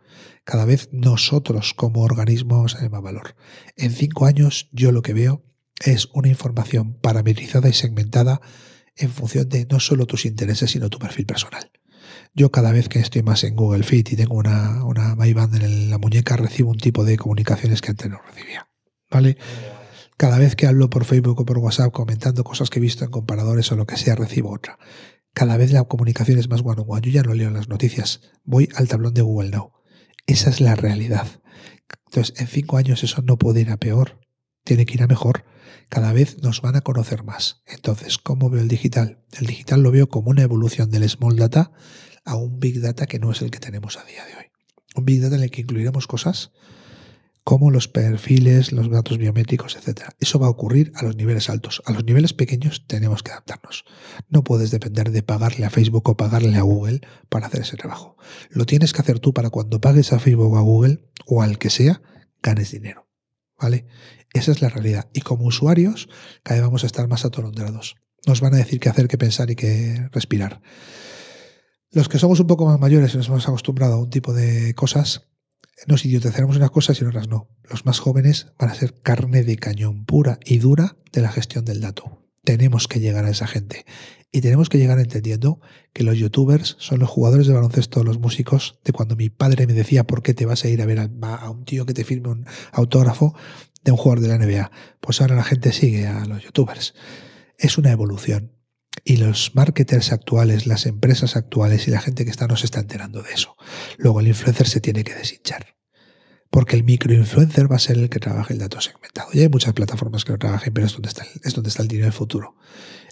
Cada vez nosotros como organismos tenemos más valor. En cinco años, yo lo que veo es una información parametrizada y segmentada en función de no solo tus intereses, sino tu perfil personal. Yo cada vez que estoy más en Google Fit y tengo una, una MyBand en la muñeca, recibo un tipo de comunicaciones que antes no recibía. ¿Vale? Cada vez que hablo por Facebook o por WhatsApp comentando cosas que he visto en comparadores o lo que sea, recibo otra. Cada vez la comunicación es más one-on-one. Yo ya no leo las noticias. Voy al tablón de Google Now. Esa es la realidad. Entonces, en cinco años eso no puede ir a peor. Tiene que ir a mejor. Cada vez nos van a conocer más. Entonces, ¿cómo veo el digital? El digital lo veo como una evolución del small data a un big data que no es el que tenemos a día de hoy. Un big data en el que incluiremos cosas como los perfiles, los datos biométricos, etc. Eso va a ocurrir a los niveles altos. A los niveles pequeños tenemos que adaptarnos. No puedes depender de pagarle a Facebook o pagarle a Google para hacer ese trabajo. Lo tienes que hacer tú para cuando pagues a Facebook o a Google o al que sea, ganes dinero. ¿Vale? Esa es la realidad. Y como usuarios, cada vez vamos a estar más atolondrados. Nos van a decir qué hacer, qué pensar y qué respirar. Los que somos un poco más mayores y nos hemos acostumbrado a un tipo de cosas, nos idiotizaremos unas cosas y otras no. Los más jóvenes van a ser carne de cañón pura y dura de la gestión del dato. Tenemos que llegar a esa gente. Y tenemos que llegar entendiendo que los youtubers son los jugadores de baloncesto, los músicos, de cuando mi padre me decía por qué te vas a ir a ver a, un tío que te firme un autógrafo de un jugador de la NBA. Pues ahora la gente sigue a los youtubers. Es una evolución. Y los marketers actuales, las empresas actuales y la gente que está no se está enterando de eso. Luego el influencer se tiene que deshinchar. Porque el microinfluencer va a ser el que trabaje el dato segmentado. Y hay muchas plataformas que lo trabajen, pero es donde está, es donde está el dinero del futuro.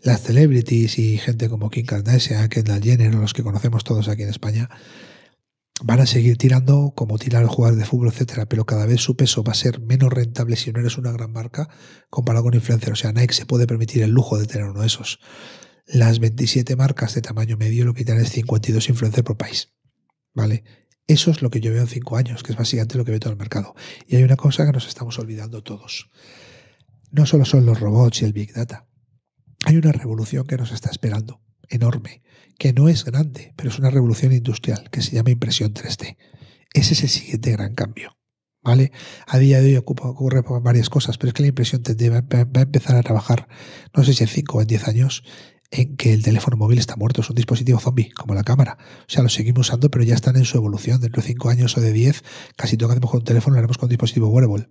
Las celebrities y gente como Kim Kardashian, Kendall Jenner, los que conocemos todos aquí en España, van a seguir tirando como tirar jugadores de fútbol, etcétera, pero cada vez su peso va a ser menos rentable si no eres una gran marca comparado con influencer. O sea, Nike se puede permitir el lujo de tener uno de esos las 27 marcas de tamaño medio lo que tienen es 52 influencers por país. ¿Vale? Eso es lo que yo veo en 5 años, que es básicamente lo que ve todo el mercado. Y hay una cosa que nos estamos olvidando todos. No solo son los robots y el Big Data. Hay una revolución que nos está esperando, enorme, que no es grande, pero es una revolución industrial que se llama impresión 3D. Ese es el siguiente gran cambio. ¿Vale? A día de hoy ocurre varias cosas, pero es que la impresión 3D va, va, a empezar a trabajar, no sé si en 5 o en 10 años, en que el teléfono móvil está muerto, es un dispositivo zombie, como la cámara. O sea, lo seguimos usando, pero ya están en su evolución. Dentro de 5 años o de 10, casi todo lo que hacemos con un teléfono lo haremos con un dispositivo wearable.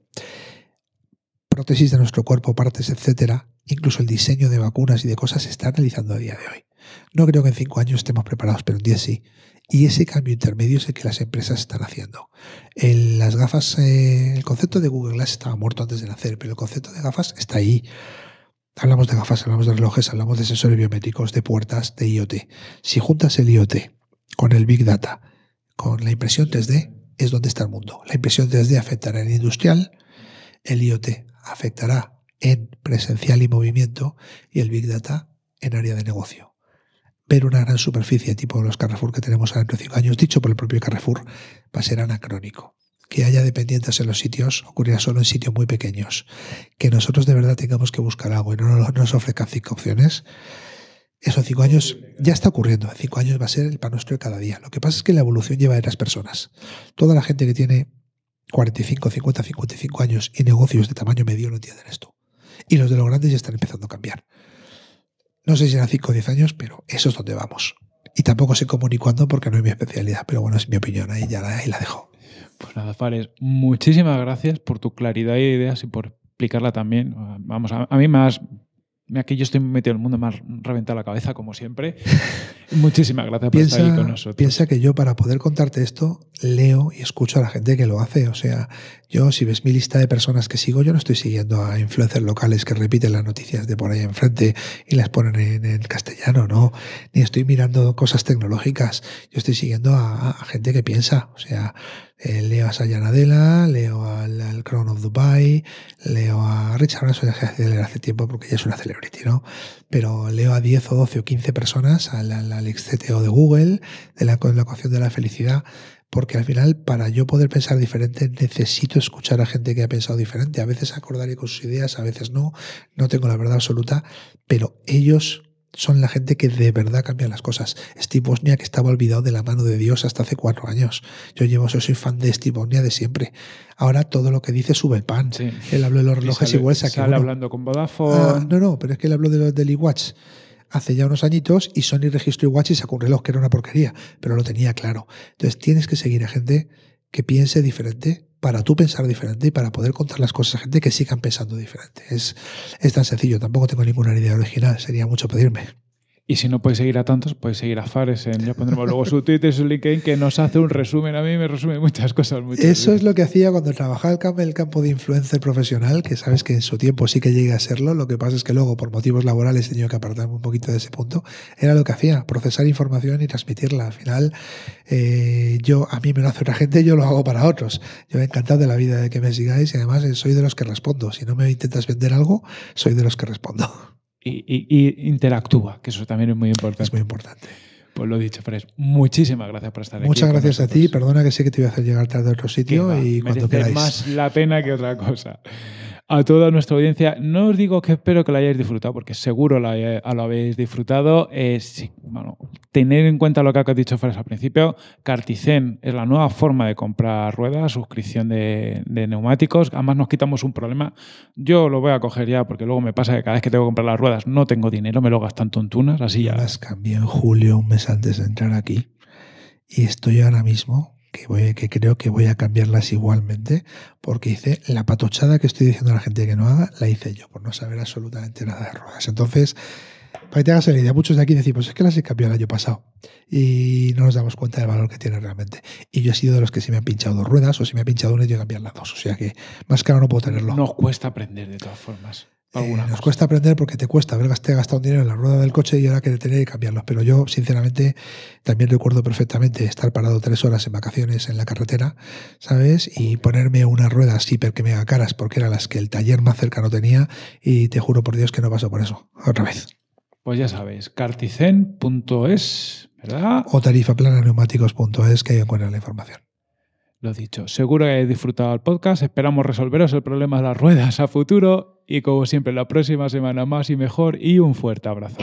Prótesis de nuestro cuerpo, partes, etcétera, incluso el diseño de vacunas y de cosas se está realizando a día de hoy. No creo que en 5 años estemos preparados, pero en 10 sí. Y ese cambio intermedio es el que las empresas están haciendo. En las gafas, eh, el concepto de Google Glass estaba muerto antes de nacer, pero el concepto de gafas está ahí. Hablamos de gafas, hablamos de relojes, hablamos de sensores biométricos, de puertas, de IoT. Si juntas el IoT con el Big Data, con la impresión 3D, es donde está el mundo. La impresión 3D afectará en industrial, el IoT afectará en presencial y movimiento y el Big Data en área de negocio. Ver una gran superficie tipo los Carrefour que tenemos ahora en cinco años, dicho por el propio Carrefour, va a ser anacrónico que haya dependientes en los sitios ocurrirá solo en sitios muy pequeños. Que nosotros de verdad tengamos que buscar algo y no nos ofrezcan cinco opciones. Eso en cinco años ya está ocurriendo. En cinco años va a ser el pan nuestro de cada día. Lo que pasa es que la evolución lleva a las personas. Toda la gente que tiene 45, 50, 55 años y negocios de tamaño medio no entienden esto. Y los de los grandes ya están empezando a cambiar. No sé si eran cinco o diez años, pero eso es donde vamos. Y tampoco sé cómo ni cuándo porque no es mi especialidad, pero bueno, es mi opinión, ahí ya la dejo. Pues nada, Fares, muchísimas gracias por tu claridad de ideas y por explicarla también. Vamos, a, mí más Aquí yo estoy metido en el mundo más reventado la cabeza, como siempre. Muchísimas gracias por estar ahí con nosotros. Piensa que yo, para poder contarte esto, leo y escucho a la gente que lo hace. O sea, yo, si ves mi lista de personas que sigo, yo no estoy siguiendo a influencers locales que repiten las noticias de por ahí enfrente y las ponen en, el castellano, no. Ni estoy mirando cosas tecnológicas. Yo estoy siguiendo a, a gente que piensa. O sea, eh, leo a Sayan Adela, leo al, Crown of Dubai, leo a Richard Branson, hace tiempo porque ya es una celebrity, ¿no? Pero leo a 10 o 12 o 15 personas, al, al ex de Google, de la, la ecuación de la felicidad, porque al final para yo poder pensar diferente necesito escuchar a gente que ha pensado diferente. A veces acordaré con sus ideas, a veces no, no tengo la verdad absoluta, pero ellos son la gente que de verdad cambia las cosas. Steve que estaba olvidado de la mano de Dios hasta hace cuatro años. Yo llevo, soy fan de Steve Bosnia de siempre. Ahora todo lo que dice sube el pan. Él habló de los relojes y, sale, hablando con Vodafone. Ah, no, no, pero es que él habló de los del iWatch hace ya unos añitos y Sony registró iWatch y sacó un reloj que era una porquería, pero lo tenía claro. Entonces tienes que seguir a gente que piense diferente para tú pensar diferente y para poder contar las cosas a gente que sigan pensando diferente. Es, es tan sencillo, tampoco tengo ninguna idea original, sería mucho pedirme. Y si no puedes seguir a tantos, puedes seguir a Fares. En, ya pondremos luego su Twitter, su LinkedIn, que nos hace un resumen. A mí me resume muchas cosas. Eso es lo que hacía cuando trabajaba en el campo de influencer profesional, que sabes que en su tiempo sí que llegué a serlo. Lo que pasa es que luego, por motivos laborales, he tenido que apartarme un poquito de ese punto. Era lo que hacía, procesar información y transmitirla. Al final, eh, yo a mí me lo hace otra gente, yo lo hago para otros. Yo he encantado de la vida de que me sigáis y además eh, soy de los que respondo. Si no me intentas vender algo, soy de los que respondo y, interactúa, que eso también es muy importante. Es muy importante. Pues lo dicho, Fres, muchísimas gracias por estar aquí. Muchas gracias a ti. Perdona que sé que te voy a hacer llegar tarde a otro sitio y cuando queráis. más la pena que otra cosa a toda nuestra audiencia. No os digo que espero que la hayáis disfrutado, porque seguro la, lo habéis disfrutado. Eh, tened tener en cuenta lo que has dicho Fares al principio. Carticen es la nueva forma de comprar ruedas, suscripción de, neumáticos. Además nos quitamos un problema. Yo lo voy a coger ya, porque luego me pasa que cada vez que tengo que comprar las ruedas no tengo dinero, me lo gastan tontunas. Así ya. Las cambié en julio, un mes antes de entrar aquí. Y estoy ahora mismo que, creo que voy a cambiarlas igualmente, porque hice la patochada que estoy diciendo a la gente que no haga, la hice yo, por no saber absolutamente nada de ruedas. Entonces, para que te hagas la idea, muchos de aquí decimos, es que las he cambiado el año pasado y no nos damos cuenta del valor que tiene realmente. Y yo he sido de los que si me han pinchado dos ruedas o si me ha pinchado una, yo he cambiado las dos. O sea que más caro no puedo tenerlo. Nos cuesta aprender de todas formas. Eh, nos cuesta aprender porque te cuesta haber gastado un dinero en la rueda del coche y ahora que tener que cambiarlos. Pero yo, sinceramente, también recuerdo perfectamente estar parado tres horas en vacaciones en la carretera, ¿sabes? Y ponerme unas ruedas hiper que me haga caras porque eran las que el taller más cerca no tenía y te juro por Dios que no pasó por eso. Otra vez. Pues ya sabes, carticen.es, ¿verdad? O tarifaplananeumáticos.es, que ahí encuentran la información. Lo dicho, seguro que hayáis disfrutado el podcast, esperamos resolveros el problema de las ruedas a futuro y como siempre la próxima semana más y mejor y un fuerte abrazo.